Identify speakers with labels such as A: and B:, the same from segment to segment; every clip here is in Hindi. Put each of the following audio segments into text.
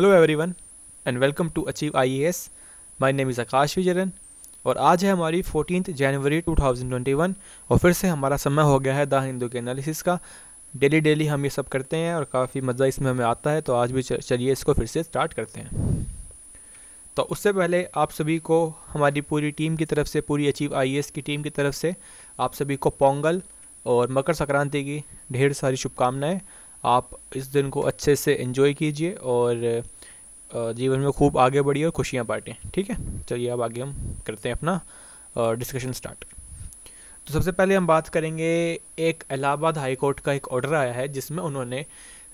A: Hello everyone and welcome to Achieve IAS my name is Akash विजरन और आज है हमारी फोर्टीन जनवरी 2021 और फिर से हमारा समय हो गया है द हिंदू के एनालिसिस का डेली डेली हम ये सब करते हैं और काफ़ी मज़ा इसमें हमें आता है तो आज भी चलिए इसको फिर से स्टार्ट करते हैं तो उससे पहले आप सभी को हमारी पूरी टीम की तरफ से पूरी अचीव आई e की टीम की तरफ से आप सभी को पोंगल और मकर संक्रांति की ढेर सारी शुभकामनाएँ आप इस दिन को अच्छे से इन्जॉय कीजिए और जीवन में खूब आगे बढ़िए और खुशियाँ बाँटें ठीक है चलिए अब आगे हम करते हैं अपना डिस्कशन स्टार्ट तो सबसे पहले हम बात करेंगे एक इलाहाबाद हाई कोर्ट का एक ऑर्डर आया है जिसमें उन्होंने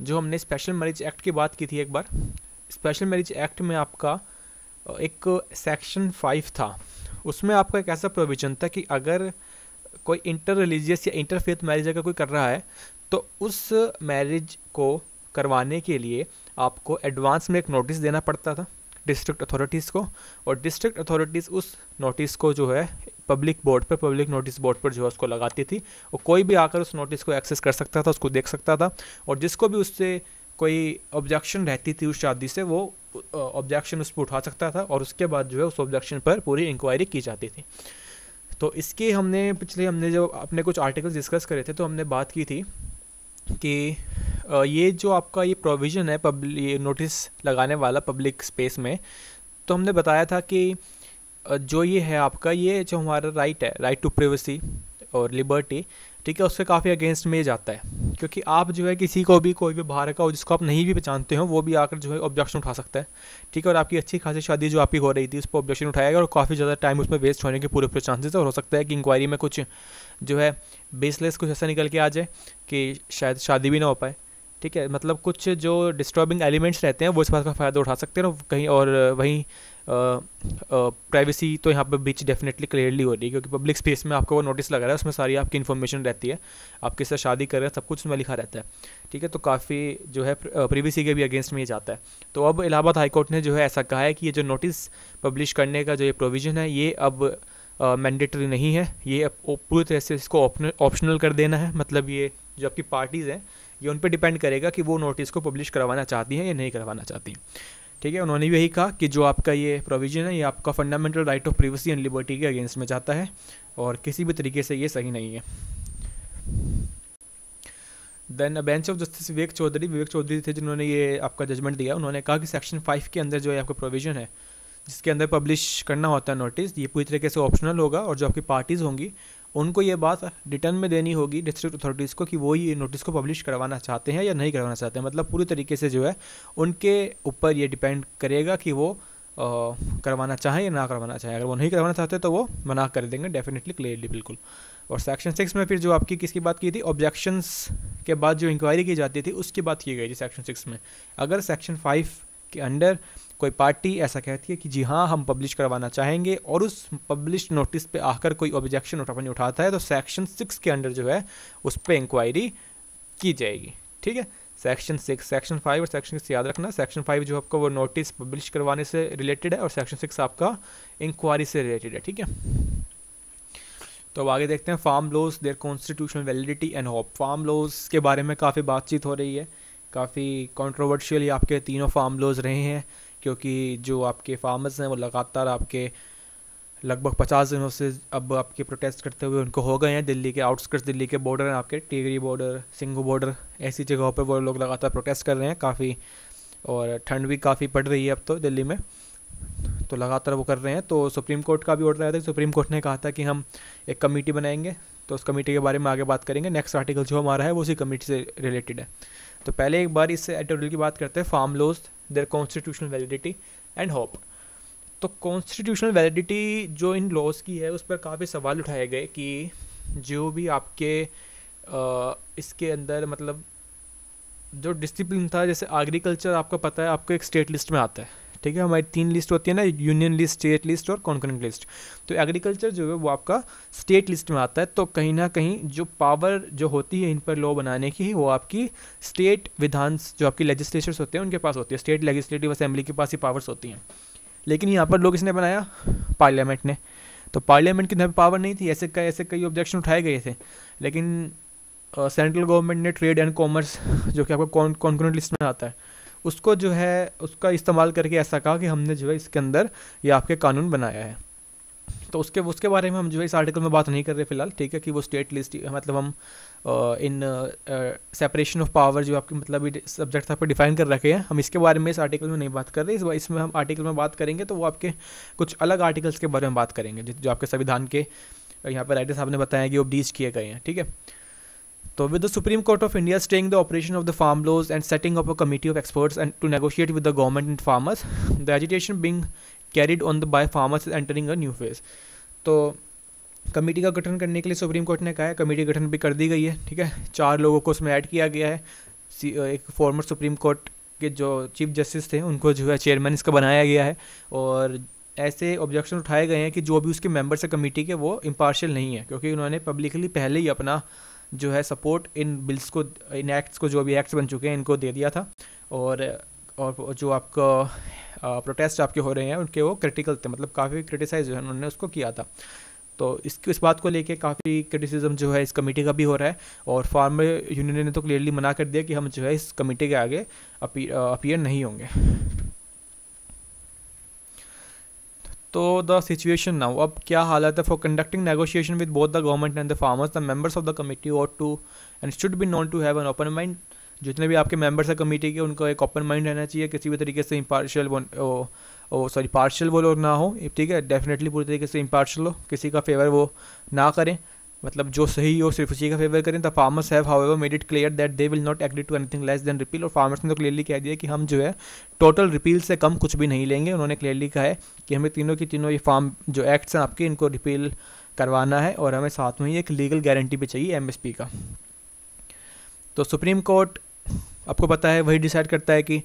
A: जो हमने स्पेशल मैरिज एक्ट की बात की थी एक बार स्पेशल मैरिज एक्ट में आपका एक सेक्शन फाइव था उसमें आपका एक ऐसा प्रोविज़न था कि अगर कोई इंटर रिलीजियस या इंटरफेथ मैरिज अगर कोई कर रहा है तो उस मैरिज को करवाने के लिए आपको एडवांस में एक नोटिस देना पड़ता था डिस्ट्रिक्ट अथॉरिटीज़ को और डिस्ट्रिक्ट अथॉरिटीज़ उस नोटिस को जो है पब्लिक बोर्ड पर पब्लिक नोटिस बोर्ड पर जो है उसको लगाती थी और कोई भी आकर उस नोटिस को एक्सेस कर सकता था उसको देख सकता था और जिसको भी उससे कोई ऑब्जेक्शन रहती थी उस शादी से वो ऑब्जेक्शन उस पर उठा सकता था और उसके बाद जो है उस ऑब्जेक्शन पर पूरी इंक्वायरी की जाती थी तो इसकी हमने पिछले हमने जो अपने कुछ आर्टिकल डिस्कस करे थे तो हमने बात की थी कि ये जो आपका ये प्रोविज़न है पब्लिक नोटिस लगाने वाला पब्लिक स्पेस में तो हमने बताया था कि जो ये है आपका ये जो हमारा राइट है राइट टू प्रिवेसी और लिबर्टी ठीक है उसके काफ़ी अगेंस्ट में जाता है क्योंकि आप जो है किसी को भी कोई भी बाहर का हो जिसको आप नहीं भी पहचानते हो वो भी आकर जो है ऑब्जेक्शन उठा सकता है ठीक है और आपकी अच्छी खासी शादी जो आपकी हो रही थी उस पर ऑब्जेक्शन उठाएगा और काफ़ी ज़्यादा टाइम उसमें वेस्ट होने के पूरे पूरे चांसेस और हो सकता है कि इंक्वायरी में कुछ जो है बेसलेस कुछ ऐसा निकल के आ जाए कि शायद शादी भी ना हो पाए ठीक है मतलब कुछ जो डिस्टर्बिंग एलिमेंट्स रहते हैं वो इस बात का फ़ायदा उठा सकते हैं और कहीं और वहीं प्राइवेसी तो यहाँ पर बीच डेफिनेटली क्लियरली हो रही है क्योंकि पब्लिक स्पेस में आपको वो नोटिस लगा रहा है उसमें सारी आपकी इन्फॉर्मेशन रहती है आप तरह शादी कर रहे हैं सब कुछ उसमें लिखा रहता है ठीक है तो काफ़ी जो है प्रीवीसी के भी अगेंस्ट में ये जाता है तो अब इलाहाबाद हाईकोर्ट ने जो है ऐसा कहा है कि ये जो नोटिस पब्लिश करने का जो ये प्रोविज़न है ये अब मैंडेटरी uh, नहीं है ये पूरी तरह से इसको ऑप्शनल कर देना है मतलब ये जो आपकी पार्टीज़ हैं ये उन पर डिपेंड करेगा कि वो नोटिस को पब्लिश करवाना चाहती हैं या नहीं करवाना चाहती हैं ठीक है उन्होंने भी यही कहा कि जो आपका ये प्रोविजन है ये आपका fundamental right of privacy and liberty के अगेंस्ट में जाता है और किसी भी तरीके से ये सही नहीं है then a bench of Justice Vivek Chaudhary Vivek Chaudhary थे जिन्होंने ये आपका जजमेंट दिया उन्होंने कहा कि सेक्शन फाइव के अंदर जो है आपका प्रोविजन है जिसके अंदर पब्लिश करना होता है नोटिस ये पूरी तरीके से ऑप्शनल होगा और जो आपकी पार्टीज़ होंगी उनको ये बात रिटर्न में देनी होगी डिस्ट्रिक्ट अथॉरिटीज़ को कि वो ये नोटिस को पब्लिश करवाना चाहते हैं या नहीं करवाना चाहते हैं मतलब पूरी तरीके से जो है उनके ऊपर ये डिपेंड करेगा कि वो आ, करवाना चाहें या ना करवाना चाहें अगर वो नहीं करवाना चाहते तो वो मना कर देंगे डेफिनेटली क्लियरली बिल्कुल और सेक्शन सिक्स में फिर जो आपकी किसकी बात की थी ऑब्जेक्शंस के बाद जो इंक्वायरी की जाती थी उसकी बात की गई थी सेक्शन सिक्स में अगर सेक्शन फाइव के अंडर कोई पार्टी ऐसा कहती है कि जी हाँ हम पब्लिश करवाना चाहेंगे और उस पब्लिश नोटिस पे आकर कोई ऑब्जेक्शन उठापन उठाता है तो सेक्शन सिक्स के अंडर जो है उस पर इंक्वायरी की जाएगी ठीक है सेक्शन सिक्स सेक्शन फाइव और सेक्शन सिक्स याद रखना सेक्शन फाइव जो आपका वो नोटिस पब्लिश करवाने से रिलेटेड है और सेक्शन सिक्स आपका इंक्वायरी से रिलेटेड है ठीक है तो अब आगे देखते हैं farm laws their constitutional validity and hope farm laws के बारे में काफ़ी बातचीत हो रही है काफ़ी कॉन्ट्रोवर्शियल आपके तीनों फार्म लॉज रहे हैं क्योंकि जो आपके फार्मर्स हैं वो लगातार आपके लगभग पचास दिनों से अब आपके प्रोटेस्ट करते हुए उनको हो गए हैं दिल्ली के आउटस्कर्ट्स दिल्ली के बॉर्डर हैं आपके टीगरी बॉर्डर सिंघू बॉर्डर ऐसी जगहों पर वो लोग लगातार प्रोटेस्ट कर रहे हैं काफ़ी और ठंड भी काफ़ी पड़ रही है अब तो दिल्ली में तो लगातार वो कर रहे हैं तो सुप्रीम कोर्ट का भी ऑर्डर आया था सुप्रीम कोर्ट ने कहा था कि हम एक कमेटी बनाएंगे तो उस कमेटी के बारे में आगे बात करेंगे नेक्स्ट आर्टिकल जो हमारा है वो उसी कमेटी से रिलेटेड है तो पहले एक बार इस एडिटोरियल की बात करते हैं farm laws their constitutional validity and hope तो कॉन्स्टिट्यूशनल वैलिडिटी जो इन लॉज की है उस पर काफ़ी सवाल उठाए गए कि जो भी आपके आ, इसके अंदर मतलब जो डिसिप्लिन था जैसे एग्रीकल्चर आपका पता है आपको एक स्टेट लिस्ट में आता है ठीक है हमारी तीन लिस्ट होती है ना यूनियन लिस्ट स्टेट लिस्ट और कॉन्करेंट लिस्ट तो एग्रीकल्चर जो है वो आपका स्टेट लिस्ट में आता है तो कहीं ना कहीं जो पावर जो होती है इन पर लॉ बनाने की वो आपकी स्टेट विधान जो आपकी लेजिस्लेचर्स होते हैं उनके पास होती है स्टेट लेजिस्लेटिव असेंबली के पास ही पावर्स होती हैं लेकिन यहाँ पर लोग इसने बनाया पार्लियामेंट ने तो पार्लियामेंट की पावर नहीं थी ऐसे कई ऐसे कई ऑब्जेक्शन उठाए गए थे लेकिन सेंट्रल गवर्नमेंट ने ट्रेड एंड कॉमर्स जो कि आपका कॉन्करेंट लिस्ट में आता है उसको जो है उसका इस्तेमाल करके ऐसा कहा कि हमने जो है इसके अंदर ये आपके कानून बनाया है तो उसके उसके बारे में हम जो है इस आर्टिकल में बात नहीं कर रहे फिलहाल ठीक है कि वो स्टेट लिस्ट मतलब हम इन सेपरेशन ऑफ पावर जो आपके मतलब सब्जेक्ट आपको डिफाइन कर रखे हैं हम इसके बारे में इस आर्टिकल में नहीं बात कर रहे इस इसमें हम आर्टिकल में बात करेंगे तो वो आपके कुछ अलग आर्टिकल्स के बारे में बात करेंगे जो आपके संविधान के यहाँ पर राइटर साहब ने बताया कि वो डीज किए गए हैं ठीक है तो with the Supreme Court of India staying the operation of the farm laws and setting up a committee of experts and to negotiate with the government and farmers the agitation being carried on the by farmers is entering a new phase तो कमेटी का गठन करने के लिए सुप्रीम कोर्ट ने कहा है कमेटी गठन भी कर दी गई है ठीक है चार लोगों को उसमें ऐड किया गया है एक फॉर्मर सुप्रीम कोर्ट के जो चीफ जस्टिस थे उनको जो है चेयरमैन इसका बनाया गया है और ऐसे ऑब्जेक्शन उठाए गए हैं कि जो भी उसके मेंबर्स हैं कमेटी के वो इम्पार्शल नहीं है क्योंकि उन्होंने पब्लिकली पहले ही अपना जो है सपोर्ट इन बिल्स को इन एक्ट्स को जो अभी एक्ट्स बन चुके हैं इनको दे दिया था और और जो आपका प्रोटेस्ट आपके हो रहे हैं उनके वो क्रिटिकल थे मतलब काफ़ी क्रिटिसाइज है उन्होंने उसको किया था तो इस इस बात को लेके काफ़ी क्रिटिसिज्म जो है इस कमेटी का भी हो रहा है और फार्मर यूनियन ने तो क्लियरली मना कर दिया कि हम जो है इस कमेटी के आगे अपी अपीयर नहीं होंगे तो द सिचुएशन नाउ अब क्या हालत है for conducting negotiation with both the government and the farmers the members of the committee ought to and should be known to have an open mind जितने भी आपके मेंबर्स हैं कमेटी के उनको एक ओपन माइंड रहना चाहिए किसी भी तरीके से इम्पार्शल वो सॉरी पार्शल वो लोग ना हो ठीक है डेफिनेटली पूरी तरीके से इम्पार्शल हो किसी का फेवर वो ना करें मतलब जो सही हो सिर्फ उसी का फेवर करें the farmers have however made it clear that they will not agree to anything less than repeal और फार्मर्स ने तो क्लियरली कह दिया कि हम जो है टोटल रिपील से कम कुछ भी नहीं लेंगे उन्होंने क्लियरली कहा है कि हमें तीनों की तीनों ये फार्म जो एक्ट्स हैं आपके इनको रिपील करवाना है और हमें साथ में ही एक लीगल गारंटी भी चाहिए एम का तो सुप्रीम कोर्ट आपको पता है वही डिसाइड करता है कि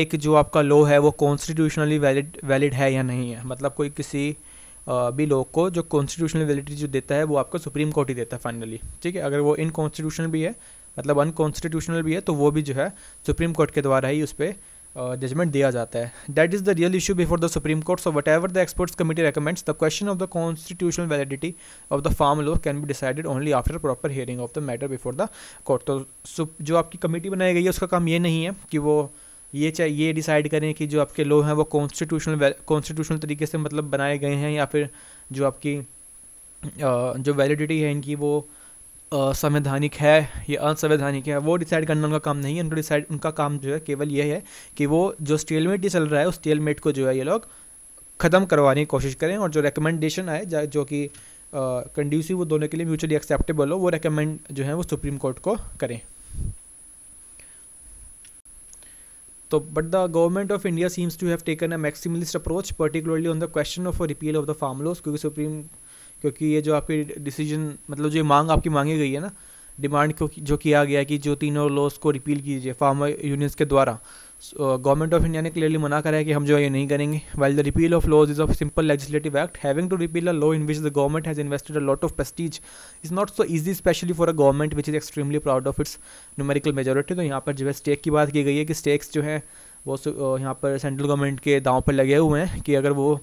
A: एक जो आपका लॉ है वो कॉन्स्टिट्यूशनली वैलिड वैलिड है या नहीं है मतलब कोई किसी भी लोग को जो कॉन्स्टिट्यूशनल वैलिडिटी जो देता है वो आपको सुप्रीम कोर्ट ही देता है फाइनली ठीक है अगर वो इनकॉन्स्टिट्यूशनल भी है मतलब अनकॉन्स्टिट्यूशनल भी है तो वो भी जो है सुप्रीम कोर्ट के द्वारा ही उस पर जजमेंट दिया जाता है that is the real issue before the Supreme Court so whatever the experts committee recommends the question of the constitutional validity of the farm law can be decided only after proper hearing of the matter before the court तो जो आपकी कमेटी बनाई गई है उसका काम ये नहीं है कि वो ये चाहिए ये डिसाइड करें कि जो आपके लॉ हैं वो कॉन्स्टिट्यूशनल कॉन्स्टिट्यूशनल तरीके से मतलब बनाए गए हैं या फिर जो आपकी जो वैलिडिटी है इनकी वो संवैधानिक है या असंवैधानिक है वो डिसाइड करना उनका काम नहीं है उनका डिसाइड उनका काम जो है केवल ये है कि वो जो स्टेलमेट चल रहा है उस स्टेलमेट को जो है ये लोग ख़त्म करवाने की कोशिश करें और जो रिकमेंडेशन आए जो कि कंड्यूसिव वो दोनों के लिए म्यूचुअली एक्सेप्टेबल हो वो रिकमेंड जो है वो सुप्रीम कोर्ट को करें तो but the government of India seems to have taken a maximalist approach particularly on the question of repeal of the farm laws क्योंकि सुप्रीम क्योंकि ये जो आपकी डिसीजन मतलब जो मांग आपकी मांगी गई है ना डिमांड जो किया गया कि जो तीनों लॉस को रिपील कीजिए फार्मर यूनियंस के द्वारा गवर्नमेंट ऑफ इंडिया ने क्लियरली मना करा है कि हम जो है ये नहीं करेंगे well the repeal of laws is of simple legislative act having to repeal a law in which the government has invested a lot of prestige is not so easy specially for a government which is extremely proud of its numerical majority तो यहाँ पर जो है स्टेक की बात की गई है कि स्टेक्स जो है वो uh, यहाँ पर सेंट्रल गवर्नमेंट के दाव पर लगे हुए हैं कि अगर वो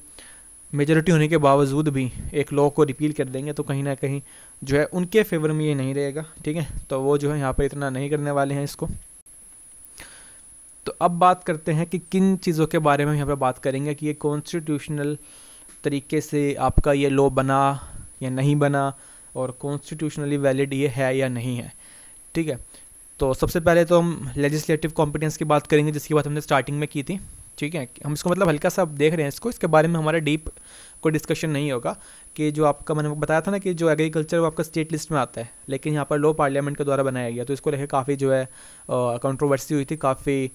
A: मेजोरिटी होने के बावजूद भी एक लॉ को रिपील कर देंगे तो कहीं ना कहीं जो है उनके फेवर में ये नहीं रहेगा ठीक है तो वो जो है यहाँ पर इतना नहीं करने वाले हैं इसको तो अब बात करते हैं कि किन चीज़ों के बारे में यहाँ पर बात करेंगे कि ये कॉन्स्टिट्यूशनल तरीके से आपका ये लॉ बना या नहीं बना और कॉन्स्टिट्यूशनली वैलिड ये है या नहीं है ठीक है तो सबसे पहले तो हम लेजिस्लेटिव कॉम्पिटेंस की बात करेंगे जिसकी बात हमने स्टार्टिंग में की थी ठीक है हम इसको मतलब हल्का सा देख रहे हैं इसको इसके बारे में हमारा डीप कोई डिस्कशन नहीं होगा कि जो आपका मैंने बताया था ना कि जो एग्रीकल्चर वो आपका स्टेट लिस्ट में आता है लेकिन यहाँ पर लो पार्लियामेंट के द्वारा बनाया गया तो इसको लेकर काफ़ी जो है कंट्रोवर्सी हुई थी काफ़ी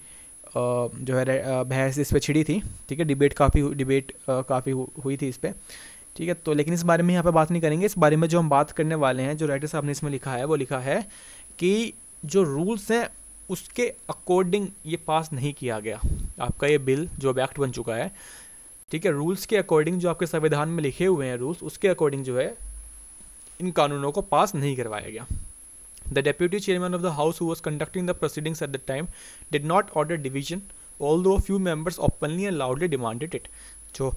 A: जो है बहस इस पर छिड़ी थी ठीक है डिबेट काफ़ी डिबेट काफ़ी हुई थी इस पर ठीक है तो लेकिन इस बारे में यहाँ पे बात नहीं करेंगे इस बारे में जो हम बात करने वाले हैं जो राइटर साहब ने इसमें लिखा है वो लिखा है कि जो रूल्स हैं उसके अकॉर्डिंग ये पास नहीं किया गया आपका ये बिल जो अब एक्ट बन चुका है ठीक है रूल्स के अकॉर्डिंग जो आपके संविधान में लिखे हुए हैं रूल्स उसके अकॉर्डिंग जो है इन कानूनों को पास नहीं करवाया गया The deputy chairman of the house who was conducting the proceedings at the time did not order division, although a few members openly and loudly demanded it. जो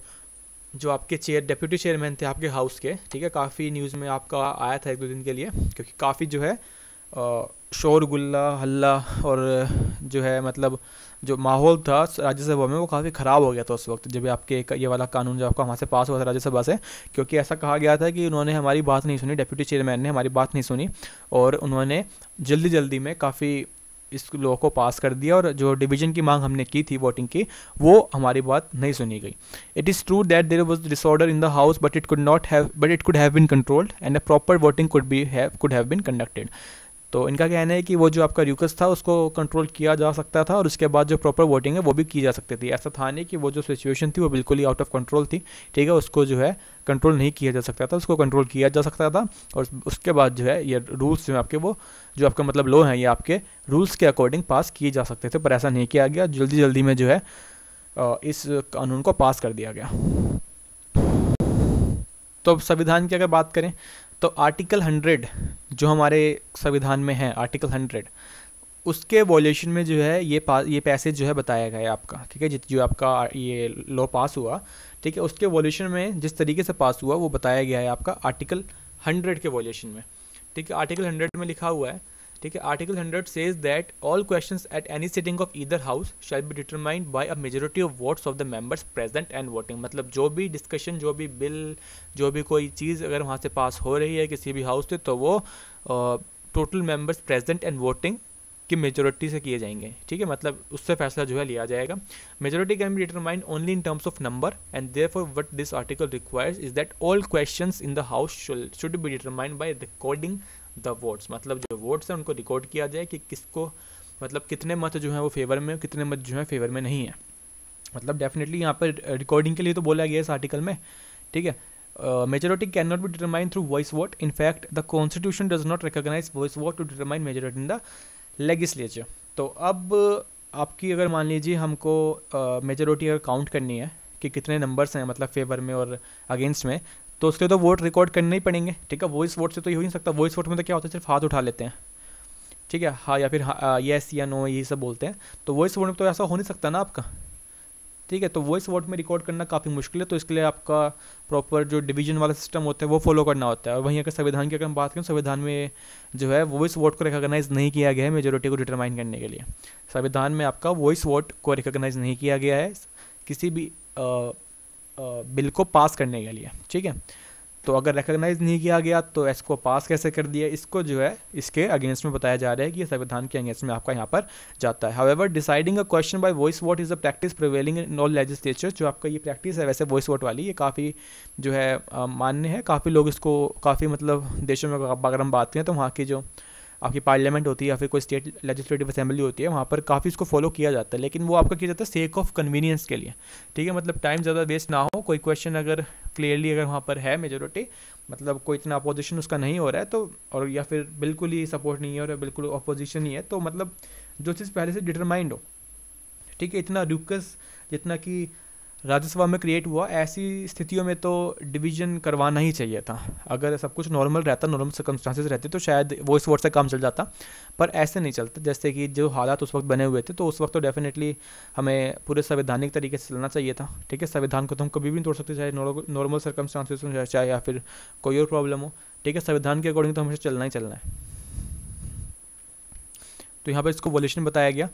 A: जो आपके चेयर डेप्यूटी चेयरमैन थे आपके हाउस के ठीक है काफ़ी न्यूज़ में आपका आया था एक दो दिन के लिए क्योंकि काफ़ी जो है शोर गुल्ला हल्ला और जो है मतलब जो माहौल था राज्यसभा में वो काफ़ी ख़राब हो गया था उस वक्त जब आपके एक ये वाला कानून जो आपका वहाँ से पास हुआ था राज्यसभा से क्योंकि ऐसा कहा गया था कि उन्होंने हमारी बात नहीं सुनी डिप्यूटी चेयरमैन ने हमारी बात नहीं सुनी और उन्होंने जल्दी जल्दी में काफ़ी इस लो को पास कर दिया और जो डिवीजन की मांग हमने की थी वोटिंग की वो हमारी बात नहीं सुनी गई it is true that there was disorder in the house but it could not have but it could have been controlled and a proper voting could be have could have been conducted तो इनका कहना है कि वो जो आपका रिक्वेस्ट था उसको कंट्रोल किया जा सकता था और उसके बाद जो प्रॉपर वोटिंग है वो भी की जा सकती थी ऐसा था नहीं कि वो जो सिचुएशन थी वो बिल्कुल ही आउट ऑफ कंट्रोल थी ठीक है उसको जो है कंट्रोल नहीं किया जा सकता था उसको कंट्रोल किया जा सकता था और उसके बाद जो है ये रूल्स जो है आपके वो जो आपका मतलब लॉ हैं ये आपके रूल्स के अकॉर्डिंग पास किए जा सकते थे पर ऐसा नहीं किया गया जल्दी जल्दी में जो है इस कानून को पास कर दिया गया तो अब संविधान की अगर बात करें तो आर्टिकल हंड्रेड जो हमारे संविधान में है आर्टिकल हंड्रेड उसके वॉल्यूशन में जो है ये पास ये पैसेज जो है बताया गया है आपका ठीक है जो आपका ये लॉ पास हुआ ठीक है उसके वॉल्यूशन में जिस तरीके से पास हुआ वो बताया गया है आपका आर्टिकल हंड्रेड के वॉल्यूशन में ठीक है आर्टिकल हंड्रेड में लिखा हुआ है ठीक है article hundred says that all question at any sitting of either house shall be determined by a majority of votes of the members present and voting मतलब जो भी डिस्कशन जो भी बिल जो भी कोई चीज़ अगर वहाँ से पास हो रही है किसी भी हाउस से तो वो total members present and voting की मेजोरिटी से किए जाएंगे ठीक है मतलब उससे फैसला जो है लिया जाएगा majority can be determined only in terms of number and therefore what this article requires is that all question in the house should be determined by recording the votes मतलब जो वोट्स हैं उनको रिकॉर्ड किया जाए कि किसको मतलब कितने मत जो हैं वो फेवर में कितने मत जो हैं फेवर में नहीं है मतलब डेफिनेटली यहाँ पर रिकॉर्डिंग के लिए तो बोला गया इस आर्टिकल में ठीक है majority can not be determine through voice vote in fact the constitution does not recognise voice vote to determine majority in the legislature तो अब आपकी अगर मान लीजिए हमको मेजोरिटी uh, अगर काउंट करनी है कि कितने नंबर्स हैं मतलब फेवर में और अगेंस्ट में तो उसके लिए तो वोट रिकॉर्ड करने ही पड़ेंगे ठीक है वॉइस वोट से तो ये हो नहीं सकता वॉइस वोट में तो क्या होता है सिर्फ हाथ उठा लेते हैं ठीक है हाँ या फिर यस हाँ, येस या नो यही सब बोलते हैं तो वॉइस वोट में तो ऐसा हो नहीं सकता ना आपका ठीक है तो वॉइस वोट में रिकॉर्ड करना काफ़ी मुश्किल है तो इसके लिए आपका प्रॉपर जो डिवीजन वाला सिस्टम होता है वो फॉलो करना होता है और वहीं अगर संविधान की अगर हम बात करें संविधान में जो है वॉइस वोट को रिकॉग्नाइज नहीं किया गया है मेजोरिटी को डिटरमाइन करने के लिए संविधान में आपका वॉइस वोट को रिकॉग्नाइज नहीं किया गया है किसी भी आ, बिल को पास करने के लिए ठीक है तो अगर रिकग्नाइज नहीं किया गया तो इसको पास कैसे कर दिया इसको जो है इसके अगेंस्ट में बताया जा रहा है कि संविधान के अगेंस्ट में आपका यहाँ पर जाता है however deciding a question by voice vote is a practice prevailing in all legislature जो आपका ये प्रैक्टिस है वैसे वॉइस वोट वाली ये काफ़ी जो है मान्य है काफ़ी लोग इसको काफ़ी मतलब देशों में अगर हम बात करें तो वहाँ की जो आपकी पार्लियामेंट होती है या फिर कोई स्टेट लेजिस्लेटिव असेंबली होती है वहाँ पर काफ़ी इसको फॉलो किया जाता है लेकिन वो आपका किया जाता है सेक ऑफ कन्वीनियंस के लिए ठीक है मतलब टाइम ज़्यादा वेस्ट ना हो कोई क्वेश्चन अगर क्लियरली अगर वहाँ पर है मेजोरिटी मतलब कोई इतना अपोजिशन उसका नहीं हो रहा है तो और या फिर बिल्कुल ही सपोर्ट नहीं है और बिल्कुल अपोजिशन ही है तो मतलब जो चीज़ पहले से डिटरमाइंड हो ठीक है इतना रूकस जितना कि राज्यसभा में क्रिएट हुआ ऐसी स्थितियों में तो डिवीजन करवाना ही चाहिए था अगर सब कुछ नॉर्मल रहता नॉर्मल सर्कमस्टांसिस रहते तो शायद वो इस वोट से काम चल जाता पर ऐसे नहीं चलता जैसे कि जो हालात उस वक्त बने हुए थे तो उस वक्त तो डेफिनेटली हमें पूरे संवैधानिक तरीके से चलना चाहिए था ठीक है संविधान को तो हम कभी भी नहीं तोड़ सकते चाहे नॉर्मल सर्कमस्टांसिस हो चाहे या फिर कोई और प्रॉब्लम हो ठीक है संविधान के अकॉर्डिंग तो हमेशा चलना ही चलना है तो यहाँ पर इसको वोलेशन बताया गया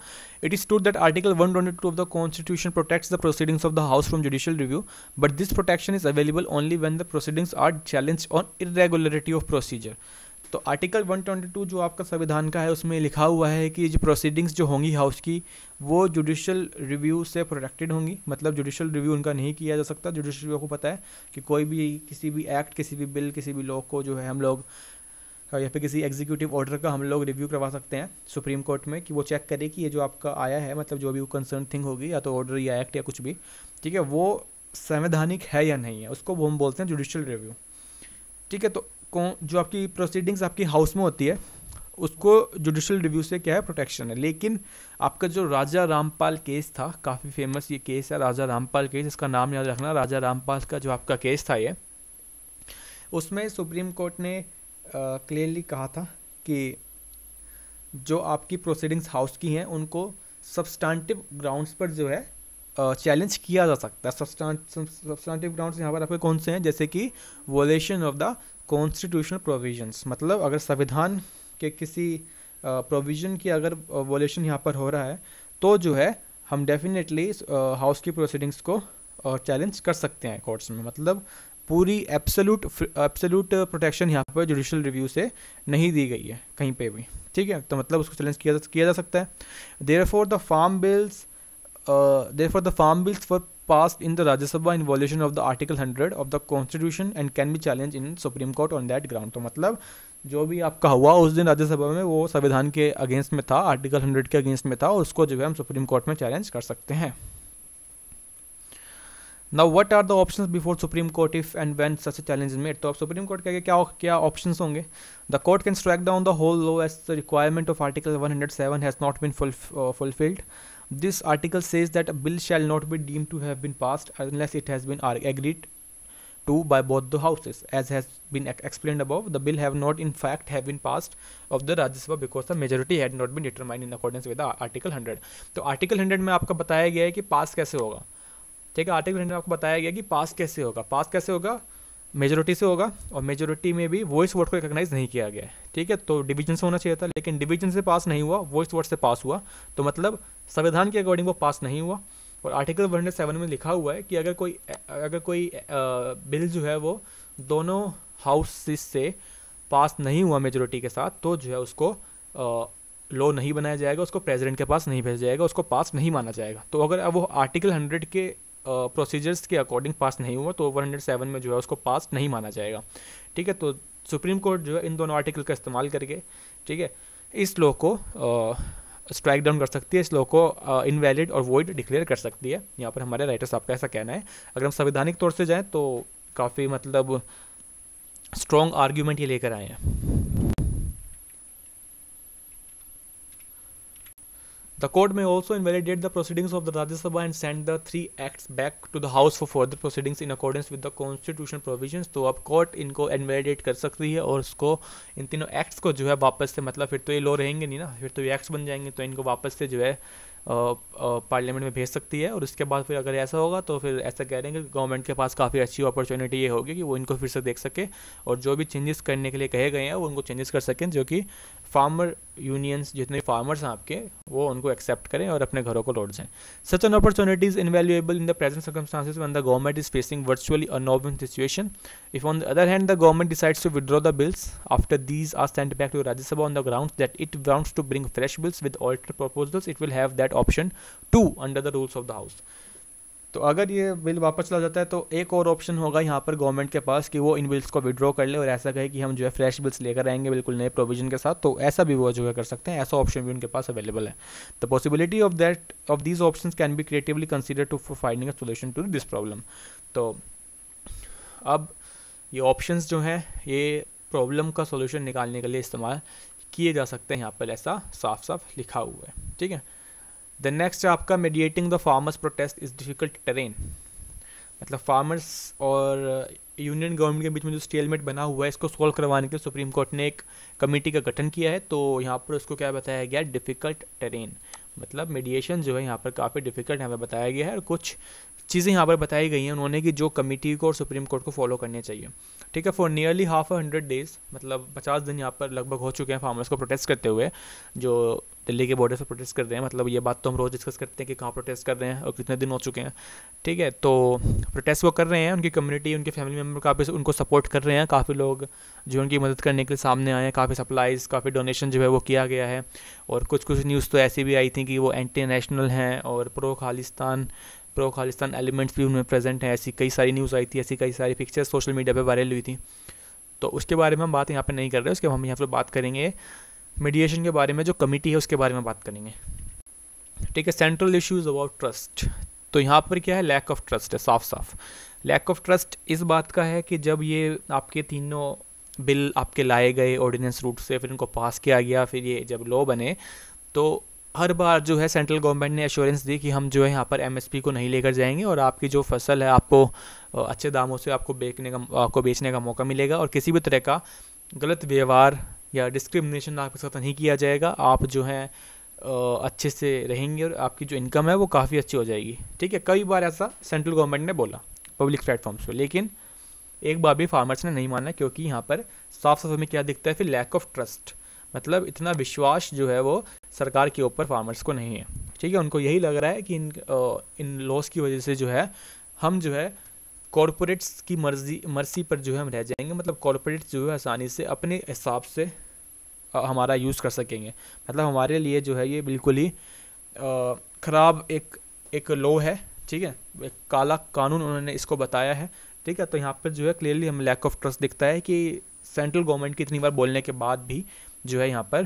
A: it is true that article one twenty two of the constitution protects the proceedings of the house from judicial review but this protection is available only when the proceedings are challenge on irregularity of procedure तो आर्टिकल 122 जो आपका संविधान का है उसमें लिखा हुआ है कि जो प्रोसीडिंग्स जो होंगी हाउस की वो जुडिशियल रिव्यू से प्रोटेक्टेड होंगी मतलब जुडिशियल रिव्यू उनका नहीं किया जा सकता जुडिशियल रिव्यू को पता है कि कोई भी किसी भी एक्ट किसी भी बिल किसी भी लॉ को जो है हम लोग या फिर किसी एग्जीक्यूटिव ऑर्डर का हम लोग रिव्यू करवा सकते हैं सुप्रीम कोर्ट में कि वो चेक करे कि ये जो आपका आया है मतलब जो भी वो कंसर्न थिंग होगी या तो ऑर्डर या एक्ट या कुछ भी ठीक है वो संवैधानिक है या नहीं है उसको वो हम बोलते हैं जुडिशल रिव्यू ठीक है तो जो आपकी प्रोसीडिंग्स आपकी हाउस में होती है उसको जुडिशल रिव्यू से क्या है प्रोटेक्शन है लेकिन आपका जो राजा रामपाल केस था काफ़ी फेमस ये केस है राजा रामपाल केस इसका नाम याद रखना राजा रामपाल का जो आपका केस था ये उसमें सुप्रीम कोर्ट ने क्लियरली कहा था कि जो आपकी प्रोसीडिंग्स हाउस की हैं उनको सब्सटांटिव ग्राउंड्स पर जो है चैलेंज किया जा सकता है सब्सटांटिव ग्राउंड्स यहाँ पर आपके कौन से हैं जैसे कि violation of the constitutional provisions मतलब अगर संविधान के किसी प्रोविजन की अगर वोलेशन यहाँ पर हो रहा है तो जो है हम डेफिनेटली हाउस की प्रोसीडिंग्स को चैलेंज कर सकते हैं कोर्ट्स में मतलब पूरी एब्सोलूट एब्सोल्यूट प्रोटेक्शन यहाँ पर जुडिशल रिव्यू से नहीं दी गई है कहीं पे भी ठीक है तो मतलब उसको चैलेंज किया जा किया जा सकता है therefore the farm bills therefore the farm bills for pass in the Rajya Sabha in violation of the article hundred of the constitution and can be challenge in Supreme Court on that ground तो मतलब जो भी आपका हुआ उस दिन राज्यसभा में वो संविधान के अगेंस्ट में था आर्टिकल हंड्रेड के अगेंस्ट में था और उसको जो है हम सुप्रीम कोर्ट में चैलेंज कर सकते हैं now what are the option before Supreme Court if and when such challenge made तो अब सुप्रीम कोर्ट कहेंगे क्या क्या ऑप्शन होंगे the court can strike down the whole law as the requirement of article one has not been fulfilled this article says that bill shall not be deem to have been pass unless it has been agreed to by both the houses as has been explain about the bill have not in fact have been pass of the Rajya Sabha because the majority had not been determined in according with article hundred तो आर्टिकल हंड्रेड में आपका बताया गया है कि पास कैसे होगा ठीक है आर्टिकल हंड्रेड आपको बताया गया कि पास कैसे होगा पास कैसे होगा मेजोरिटी से होगा और मेजोरिटी में भी वॉइस वर्ड को रिकोगनाइज नहीं किया गया है ठीक है तो डिवीजन से होना चाहिए था लेकिन डिवीजन से पास नहीं हुआ वॉइस वर्ड से पास हुआ तो मतलब संविधान के अकॉर्डिंग वो पास नहीं हुआ और आर्टिकल वन हंड्रेड सेवन में लिखा हुआ है कि अगर कोई अगर कोई बिल जो है वो दोनों हाउसेस से पास नहीं हुआ मेजोरिटी के साथ तो जो है उसको लॉ नहीं बनाया जाएगा उसको प्रेसिडेंट के पास नहीं भेजा जाएगा उसको पास नहीं माना जाएगा तो अगर वो आर्टिकल हंड्रेड के प्रोसीजर्स के अकॉर्डिंग पास नहीं हुआ तो वन हंड्रेड सेवन में जो है उसको पास नहीं माना जाएगा ठीक है तो सुप्रीम कोर्ट जो है इन दोनों आर्टिकल का इस्तेमाल करके ठीक है इस लॉ को स्ट्राइक डाउन कर सकती है इस लॉ को इनवैलिड और वॉइड डिक्लेयर कर सकती है यहाँ पर हमारे राइटर साहब का ऐसा कहना है अगर हम संवैधानिक तौर से जाएँ तो काफ़ी मतलब स्ट्रॉन्ग आर्ग्यूमेंट ये लेकर आए हैं The court may also invalidate the proceedings of the Rajya Sabha and send the three acts back to the House for further proceedings in accordance with the constitutional provisions. तो अब कोर्ट इनको invalidate कर सकती है और उसको इन तीनों एक्ट्स को जो है वापस से मतलब फिर तो ये law रहेंगे नहीं ना फिर तो ये एक्ट्स बन जाएंगे तो इनको वापस से जो है पार्लियामेंट में भेज सकती है और उसके बाद फिर अगर ऐसा होगा तो फिर ऐसा कह रहे हैं कि गवर्नमेंट के पास काफ़ी अच्छी अपॉर्चुनिटी ये होगी कि वो इनको फिर से देख सके और जो भी चेंजेस करने के लिए कहे गए हैं वो उनको चेंजेस कर सकें जो कि फार्मर यूनियंस जितने फार्मर्स हैं आपके वो उनको एक्सेप्ट करें और अपने घरों को लौट जाएं such an opportunities is invaluable in the present circumstances one the government is facing virtually a normal situation if on the other hand the government decides to withdraw the bills after these are sent back to Rajya Sabha on the ground that it wants to bring fresh bills with alter proposals it will have that option to under the rules of the house तो अगर ये बिल वापस चला जाता है तो एक और ऑप्शन होगा यहाँ पर गवर्नमेंट के पास कि वो इन बिल्स को विड्रॉ कर ले और ऐसा कहे कि हम जो है फ्रेश बिल्स लेकर आएंगे बिल्कुल नए प्रोविजन के साथ तो ऐसा भी वो जो है कर सकते हैं ऐसा ऑप्शन भी उनके पास अवेलेबल है the possibility of that of these option can be creatively consider to for finding a solution to this problem तो अब ये ऑप्शन जो हैं ये प्रॉब्लम का सोल्यूशन निकालने के लिए इस्तेमाल किए जा सकते हैं यहाँ पर ऐसा साफ साफ लिखा हुआ है ठीक है द नेक्स्ट आपका mediating the farmers protest is difficult terrain मतलब फार्मर्स और यूनियन uh, गवर्नमेंट के बीच में जो स्टेलमेट बना हुआ है इसको सॉल्व करवाने के लिए सुप्रीम कोर्ट ने एक कमेटी का गठन किया है तो यहाँ पर उसको क्या बताया गया डिफ़िकल्ट टेरेन मतलब मेडिएशन जो है यहाँ पर काफ़ी डिफ़िकल्ट यहाँ पर बताया गया है और कुछ चीज़ें यहाँ पर बताई गई हैं उन्होंने कि जो कमेटी को और सुप्रीम कोर्ट को फॉलो करने चाहिए ठीक है for nearly half a hundred days मतलब पचास दिन यहाँ पर लगभग हो चुके हैं फार्मर्स को प्रोटेस्ट करते हुए जो दिल्ली के बॉर्डर से प्रोटेस्ट कर रहे हैं मतलब ये बात तो हम रोज़ डिस्कस करते हैं कि कहाँ प्रोटेस्ट कर रहे हैं और कितने दिन हो चुके हैं ठीक है तो प्रोटेस्ट वो कर रहे हैं उनकी कम्युनिटी उनके फैमिली मेम्बर काफ़ी उनको सपोर्ट कर रहे हैं काफ़ी लोग जो उनकी मदद करने के लिए सामने आए हैं काफ़ी सप्लाइज काफ़ी डोनेशन जो है वो किया गया है और कुछ कुछ न्यूज़ तो ऐसी भी आई थी कि वो एंटी नेशनल हैं और pro Khalistan pro Khalistan elements भी उनमें प्रेजेंट हैं ऐसी कई सारी न्यूज़ आई थी ऐसी कई सारी पिक्चर्स सोशल मीडिया पर वायरल हुई थी तो उसके बारे में हम बात यहाँ पर नहीं कर रहे उसके हम यहाँ पर बात करेंगे मीडिएशन के बारे में जो कमिटी है उसके बारे में बात करेंगे ठीक है सेंट्रल इश्यूज अबाउट ट्रस्ट तो यहाँ पर क्या है लैक ऑफ ट्रस्ट है साफ साफ लैक ऑफ ट्रस्ट इस बात का है कि जब ये आपके तीनों बिल आपके लाए गए ऑर्डिनेंस रूट से फिर इनको पास किया गया फिर ये जब लॉ बने तो हर बार जो है सेंट्रल गवर्नमेंट ने एश्योरेंस दी कि हम जो है यहाँ पर एमएसपी को नहीं लेकर जाएंगे और आपकी जो फसल है आपको अच्छे दामों से आपको बेचने का आपको बेचने का मौका मिलेगा और किसी भी तरह का गलत व्यवहार या डिस्क्रिमिनेशन आपके साथ नहीं किया जाएगा आप जो हैं अच्छे से रहेंगे और आपकी जो इनकम है वो काफ़ी अच्छी हो जाएगी ठीक है कई बार ऐसा सेंट्रल गवर्नमेंट ने बोला पब्लिक प्लेटफॉर्म्स पर लेकिन एक बार भी फार्मर्स ने नहीं माना क्योंकि यहाँ पर साफ साफ हमें क्या दिखता है फिर लैक ऑफ ट्रस्ट मतलब इतना विश्वास जो है वो सरकार के ऊपर फार्मर्स को नहीं है ठीक है उनको यही लग रहा है कि इन इन लॉस की वजह से जो है हम जो है कॉरपोरेट्स की मर्जी मर्जी पर जो है हम रह जाएंगे मतलब कॉरपोरेट्स जो है आसानी से अपने हिसाब से हमारा यूज़ कर सकेंगे मतलब हमारे लिए जो है ये बिल्कुल ही ख़राब एक एक लॉ है ठीक है एक काला कानून उन्होंने इसको बताया है ठीक है तो यहाँ पर जो है क्लियरली हमें लैक ऑफ ट्रस्ट दिखता है कि सेंट्रल गवर्नमेंट की इतनी बार बोलने के बाद भी जो है यहाँ पर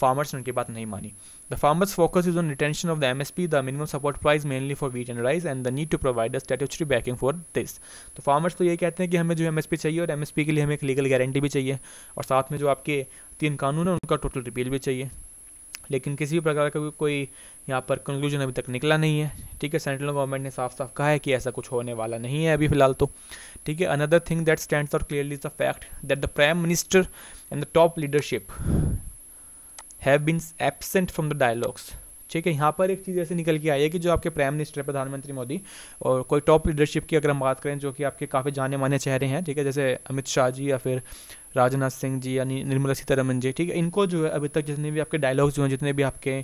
A: फार्मर्स ने उनकी बात नहीं मानी The farmer's focus is on retention of the MSP, the minimum support price mainly for wheat and rice and the need to provide a statutory backing for this. तो फार्मर्स तो ये कहते हैं कि हमें जो एम चाहिए और एम के लिए हमें एक लीगल गारंटी भी चाहिए और साथ में जो आपके तीन कानून हैं उनका टोटल रिपील भी चाहिए लेकिन किसी भी प्रकार का कोई यहाँ पर कंक्लूजन अभी तक निकला नहीं है ठीक है सेंट्रल गवर्नमेंट ने साफ साफ कहा है कि ऐसा कुछ होने वाला नहीं है अभी फिलहाल तो ठीक है another thing that stand out clearly is the fact that the prime minister and the top leadership have been absent from the dialogues ठीक है यहाँ पर एक चीज़ ऐसे निकल के आई है कि जो आपके प्राइम मिनिस्टर प्रधानमंत्री मोदी और कोई टॉप लीडरशिप की अगर हम बात करें जो कि आपके काफ़ी जाने माने चेहरे हैं ठीक है जैसे अमित शाह जी या फिर राजनाथ सिंह जी या निर्मला सीतारमन जी ठीक है इनको जो है अभी तक जितने भी आपके डायलॉग्स जो हैं जितने भी आपके